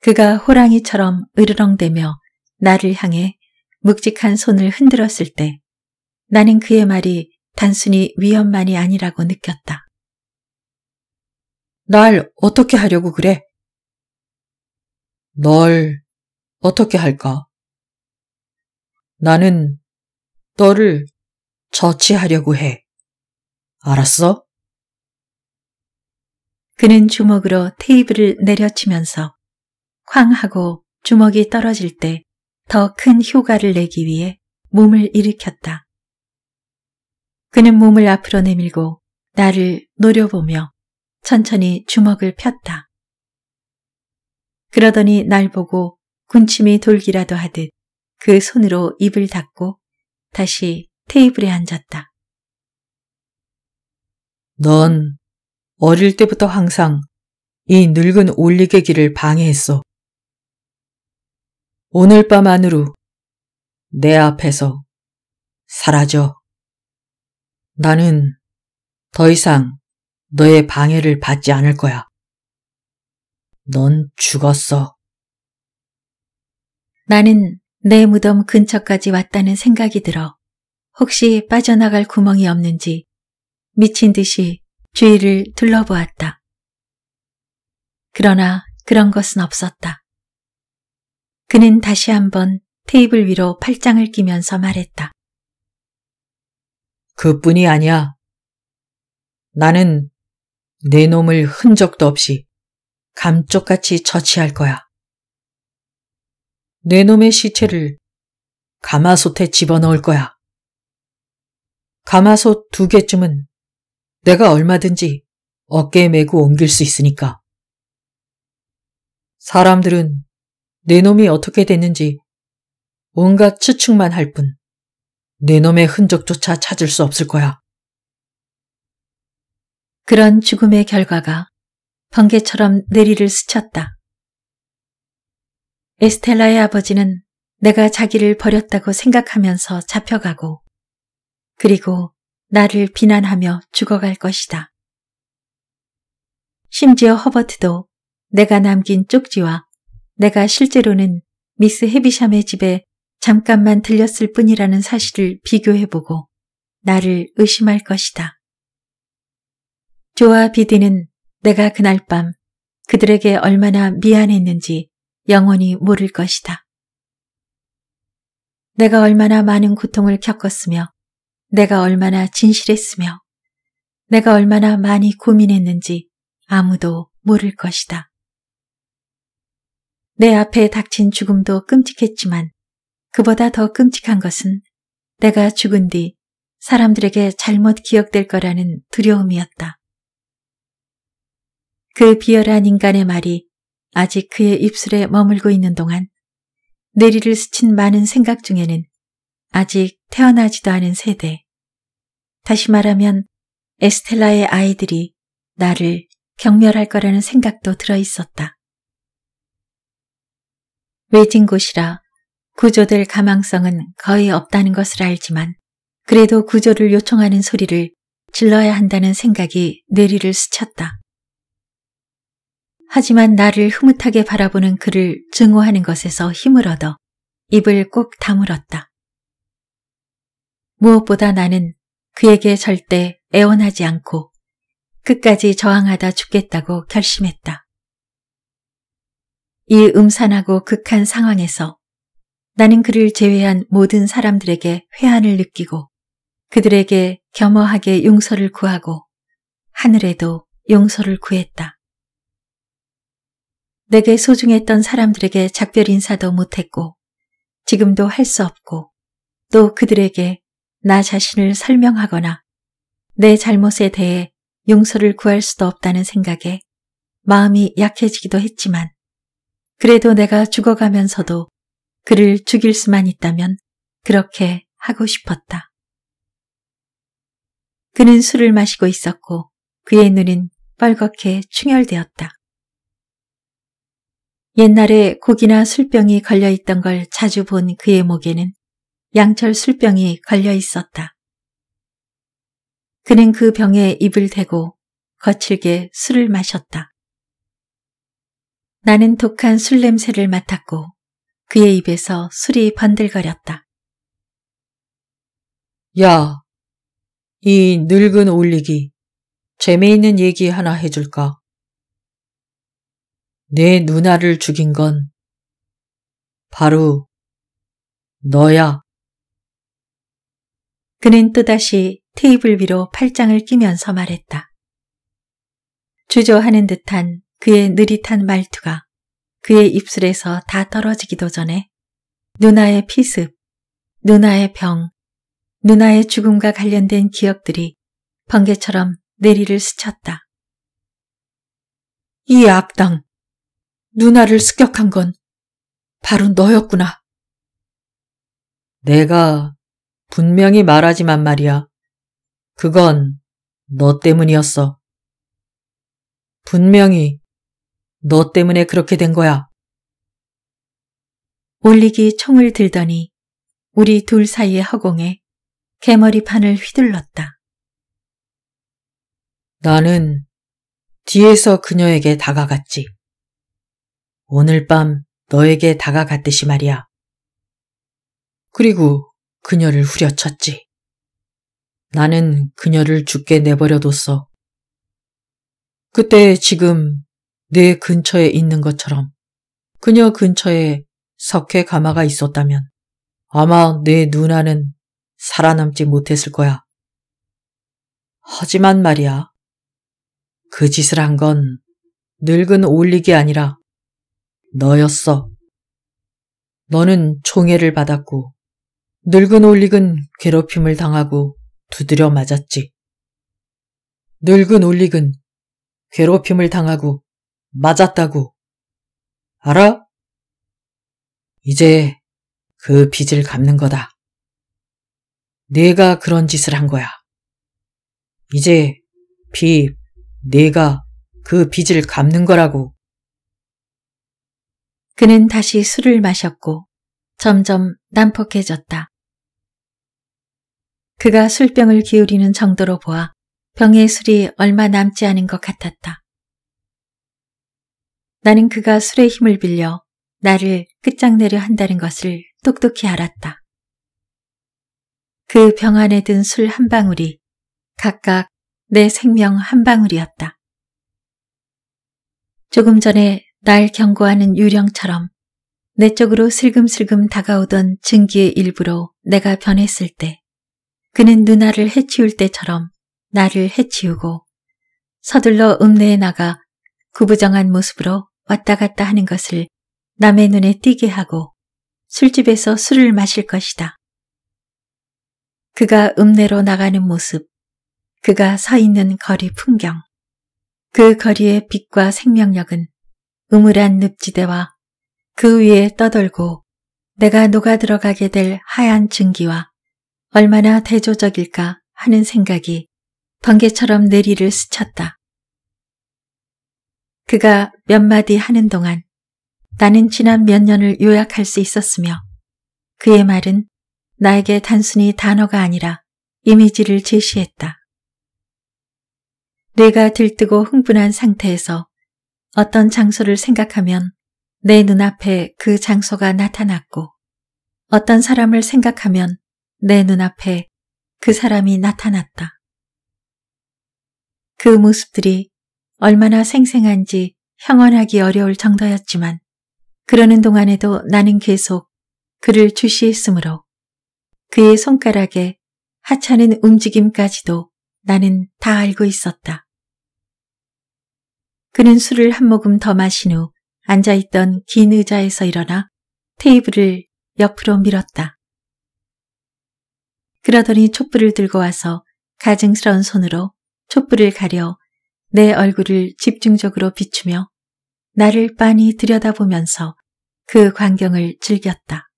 그가 호랑이처럼 으르렁대며 나를 향해 묵직한 손을 흔들었을 때 나는 그의 말이 단순히 위험만이 아니라고 느꼈다. 날 어떻게 하려고 그래? 널 어떻게 할까? 나는 너를 저치하려고 해. 알았어? 그는 주먹으로 테이블을 내려치면서 쾅 하고 주먹이 떨어질 때 더 큰 효과를 내기 위해 몸을 일으켰다. 그는 몸을 앞으로 내밀고 나를 노려보며 천천히 주먹을 폈다. 그러더니 날 보고 군침이 돌기라도 하듯 그 손으로 입을 닫고 다시 테이블에 앉았다. 넌 어릴 때부터 항상 이 늙은 올리게 길을 방해했어. 오늘 밤 안으로 내 앞에서 사라져. 나는 더 이상 너의 방해를 받지 않을 거야. 넌 죽었어. 나는 내 무덤 근처까지 왔다는 생각이 들어 혹시 빠져나갈 구멍이 없는지 미친 듯이 주위를 둘러보았다. 그러나 그런 것은 없었다. 그는 다시 한번 테이블 위로 팔짱을 끼면서 말했다. 그뿐이 아니야. 나는 내 놈을 흔적도 없이 감쪽같이 처치할 거야. 내 놈의 시체를 가마솥에 집어넣을 거야. 가마솥 두 개쯤은 내가 얼마든지 어깨에 메고 옮길 수 있으니까. 사람들은 내 놈이 어떻게 됐는지 온갖 추측만 할뿐 네 놈의 흔적조차 찾을 수 없을 거야. 그런 죽음의 결과가 번개처럼 내리를 스쳤다. 에스텔라의 아버지는 내가 자기를 버렸다고 생각하면서 잡혀가고 그리고 나를 비난하며 죽어갈 것이다. 심지어 허버트도 내가 남긴 쪽지와 내가 실제로는 미스 헤비샴의 집에 잠깐만 들렸을 뿐이라는 사실을 비교해보고 나를 의심할 것이다. 조아 비디는 내가 그날 밤 그들에게 얼마나 미안했는지 영원히 모를 것이다. 내가 얼마나 많은 고통을 겪었으며 내가 얼마나 진실했으며 내가 얼마나 많이 고민했는지 아무도 모를 것이다. 내 앞에 닥친 죽음도 끔찍했지만 그보다 더 끔찍한 것은 내가 죽은 뒤 사람들에게 잘못 기억될 거라는 두려움이었다. 그 비열한 인간의 말이 아직 그의 입술에 머물고 있는 동안 내리를 스친 많은 생각 중에는 아직 태어나지도 않은 세대, 다시 말하면 에스텔라의 아이들이 나를 경멸할 거라는 생각도 들어 있었다. 외진 곳이라 구조될 가망성은 거의 없다는 것을 알지만 그래도 구조를 요청하는 소리를 질러야 한다는 생각이 뇌리를 스쳤다. 하지만 나를 흐뭇하게 바라보는 그를 증오하는 것에서 힘을 얻어 입을 꼭 다물었다. 무엇보다 나는 그에게 절대 애원하지 않고 끝까지 저항하다 죽겠다고 결심했다. 이 음산하고 극한 상황에서 나는 그를 제외한 모든 사람들에게 회한을 느끼고 그들에게 겸허하게 용서를 구하고 하늘에도 용서를 구했다. 내게 소중했던 사람들에게 작별 인사도 못했고 지금도 할 수 없고 또 그들에게 나 자신을 설명하거나 내 잘못에 대해 용서를 구할 수도 없다는 생각에 마음이 약해지기도 했지만 그래도 내가 죽어가면서도 그를 죽일 수만 있다면 그렇게 하고 싶었다. 그는 술을 마시고 있었고 그의 눈은 빨갛게 충혈되었다. 옛날에 고기나 술병이 걸려있던 걸 자주 본 그의 목에는 양철 술병이 걸려 있었다. 그는 그 병에 입을 대고 거칠게 술을 마셨다. 나는 독한 술 냄새를 맡았고 그의 입에서 술이 번들거렸다. 야, 이 늙은 올리기, 재미있는 얘기 하나 해줄까? 내 누나를 죽인 건 바로 너야. 그는 또다시 테이블 위로 팔짱을 끼면서 말했다. 주저하는 듯한 그의 느릿한 말투가 그의 입술에서 다 떨어지기도 전에 누나의 피습, 누나의 병, 누나의 죽음과 관련된 기억들이 번개처럼 내리를 스쳤다. 이 악당, 누나를 습격한 건 바로 너였구나. 내가 분명히 말하지만 말이야. 그건 너 때문이었어. 분명히 너 때문에 그렇게 된 거야. 올리기 총을 들더니 우리 둘 사이의 허공에 개머리판을 휘둘렀다. 나는 뒤에서 그녀에게 다가갔지. 오늘 밤 너에게 다가갔듯이 말이야. 그리고 그녀를 후려쳤지. 나는 그녀를 죽게 내버려뒀어. 그때 지금 내 근처에 있는 것처럼 그녀 근처에 석회 가마가 있었다면 아마 내 누나는 살아남지 못했을 거야. 하지만 말이야. 그 짓을 한 건 늙은 올릭이 아니라 너였어. 너는 총애를 받았고 늙은 올릭은 괴롭힘을 당하고 두드려 맞았지. 늙은 올릭은 괴롭힘을 당하고 맞았다고. 알아? 이제 그 빚을 갚는 거다. 내가 그런 짓을 한 거야. 이제 비 내가 그 빚을 갚는 거라고. 그는 다시 술을 마셨고 점점 난폭해졌다. 그가 술병을 기울이는 정도로 보아 병의 술이 얼마 남지 않은 것 같았다. 나는 그가 술의 힘을 빌려 나를 끝장내려 한다는 것을 똑똑히 알았다. 그 병 안에 든 술 한 방울이 각각 내 생명 한 방울이었다. 조금 전에 날 경고하는 유령처럼 내 쪽으로 슬금슬금 다가오던 증기의 일부로 내가 변했을 때 그는 누나를 해치울 때처럼 나를 해치우고 서둘러 읍내에 나가 구부정한 모습으로 왔다 갔다 하는 것을 남의 눈에 띄게 하고 술집에서 술을 마실 것이다. 그가 읍내로 나가는 모습, 그가 서 있는 거리 풍경, 그 거리의 빛과 생명력은 우물한 늪지대와 그 위에 떠돌고 내가 녹아 들어가게 될 하얀 증기와 얼마나 대조적일까 하는 생각이 번개처럼 내리를 스쳤다. 그가 몇 마디 하는 동안 나는 지난 몇 년을 요약할 수 있었으며 그의 말은 나에게 단순히 단어가 아니라 이미지를 제시했다. 뇌가 들뜨고 흥분한 상태에서 어떤 장소를 생각하면 내 눈앞에 그 장소가 나타났고 어떤 사람을 생각하면 내 눈앞에 그 사람이 나타났다. 그 모습들이 얼마나 생생한지 형언하기 어려울 정도였지만 그러는 동안에도 나는 계속 그를 주시했으므로 그의 손가락에 하찮은 움직임까지도 나는 다 알고 있었다. 그는 술을 한 모금 더 마신 후 앉아있던 긴 의자에서 일어나 테이블을 옆으로 밀었다. 그러더니 촛불을 들고 와서 가증스러운 손으로 촛불을 가려 내 얼굴을 집중적으로 비추며 나를 빤히 들여다보면서 그 광경을 즐겼다.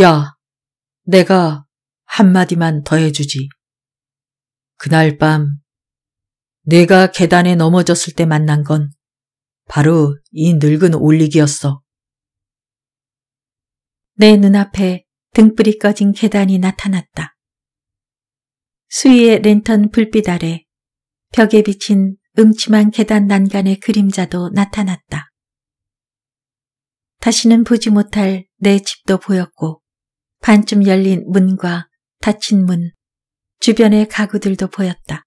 야, 내가 한마디만 더 해주지. 그날 밤 내가 계단에 넘어졌을 때 만난 건 바로 이 늙은 올리기였어. 내 눈앞에 등불이 꺼진 계단이 나타났다. 수위의 랜턴 불빛 아래 벽에 비친 음침한 계단 난간의 그림자도 나타났다. 다시는 보지 못할 내 집도 보였고 반쯤 열린 문과 닫힌 문, 주변의 가구들도 보였다.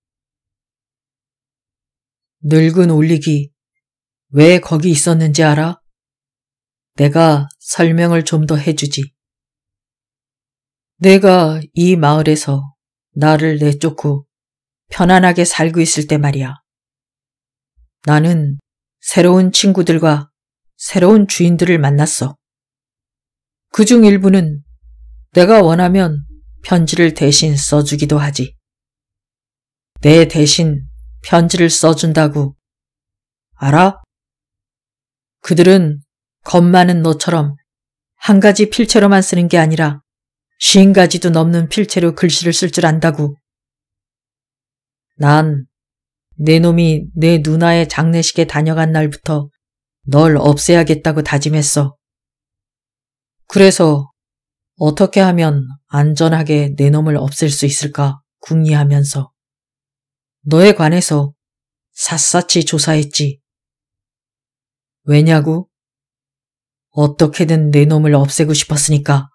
늙은 올리기, 왜 거기 있었는지 알아? 내가 설명을 좀 더 해주지. 내가 이 마을에서 나를 내쫓고 편안하게 살고 있을 때 말이야. 나는 새로운 친구들과 새로운 주인들을 만났어. 그 중 일부는 내가 원하면 편지를 대신 써주기도 하지. 내 대신 편지를 써준다고. 알아? 그들은 겁 많은 너처럼 한 가지 필체로만 쓰는 게 아니라 쉰 가지도 넘는 필체로 글씨를 쓸 줄 안다고. 난내 놈이 내 누나의 장례식에 다녀간 날부터 널 없애야겠다고 다짐했어. 그래서 어떻게 하면 안전하게 내 놈을 없앨 수 있을까 궁리하면서 너에 관해서 샅샅이 조사했지. 왜냐고? 어떻게든 내 놈을 없애고 싶었으니까.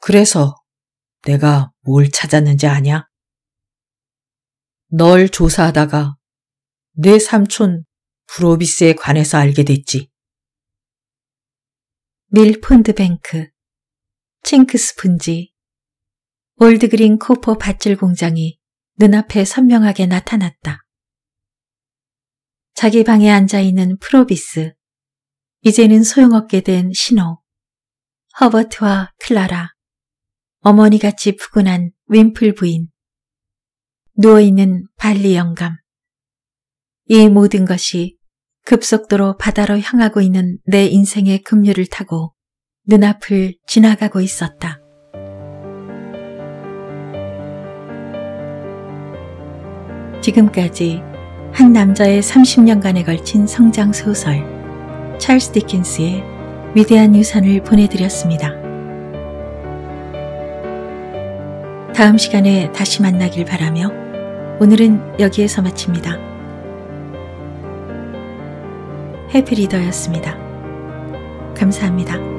그래서 내가 뭘 찾았는지 아냐? 널 조사하다가 내 삼촌 브로비스에 관해서 알게 됐지. 밀폰드뱅크, 칭크스푼지, 올드그린 코퍼 밧줄 공장이 눈앞에 선명하게 나타났다. 자기 방에 앉아있는 프로비스, 이제는 소용없게 된 신호, 허버트와 클라라, 어머니같이 푸근한 윈플 부인, 누워있는 발리 영감. 이 모든 것이 급속도로 바다로 향하고 있는 내 인생의 급류를 타고 눈앞을 지나가고 있었다. 지금까지 한 남자의 30년간에 걸친 성장 소설 찰스 디킨스의 위대한 유산을 보내드렸습니다. 다음 시간에 다시 만나길 바라며 오늘은 여기에서 마칩니다. 해피리더였습니다. 감사합니다.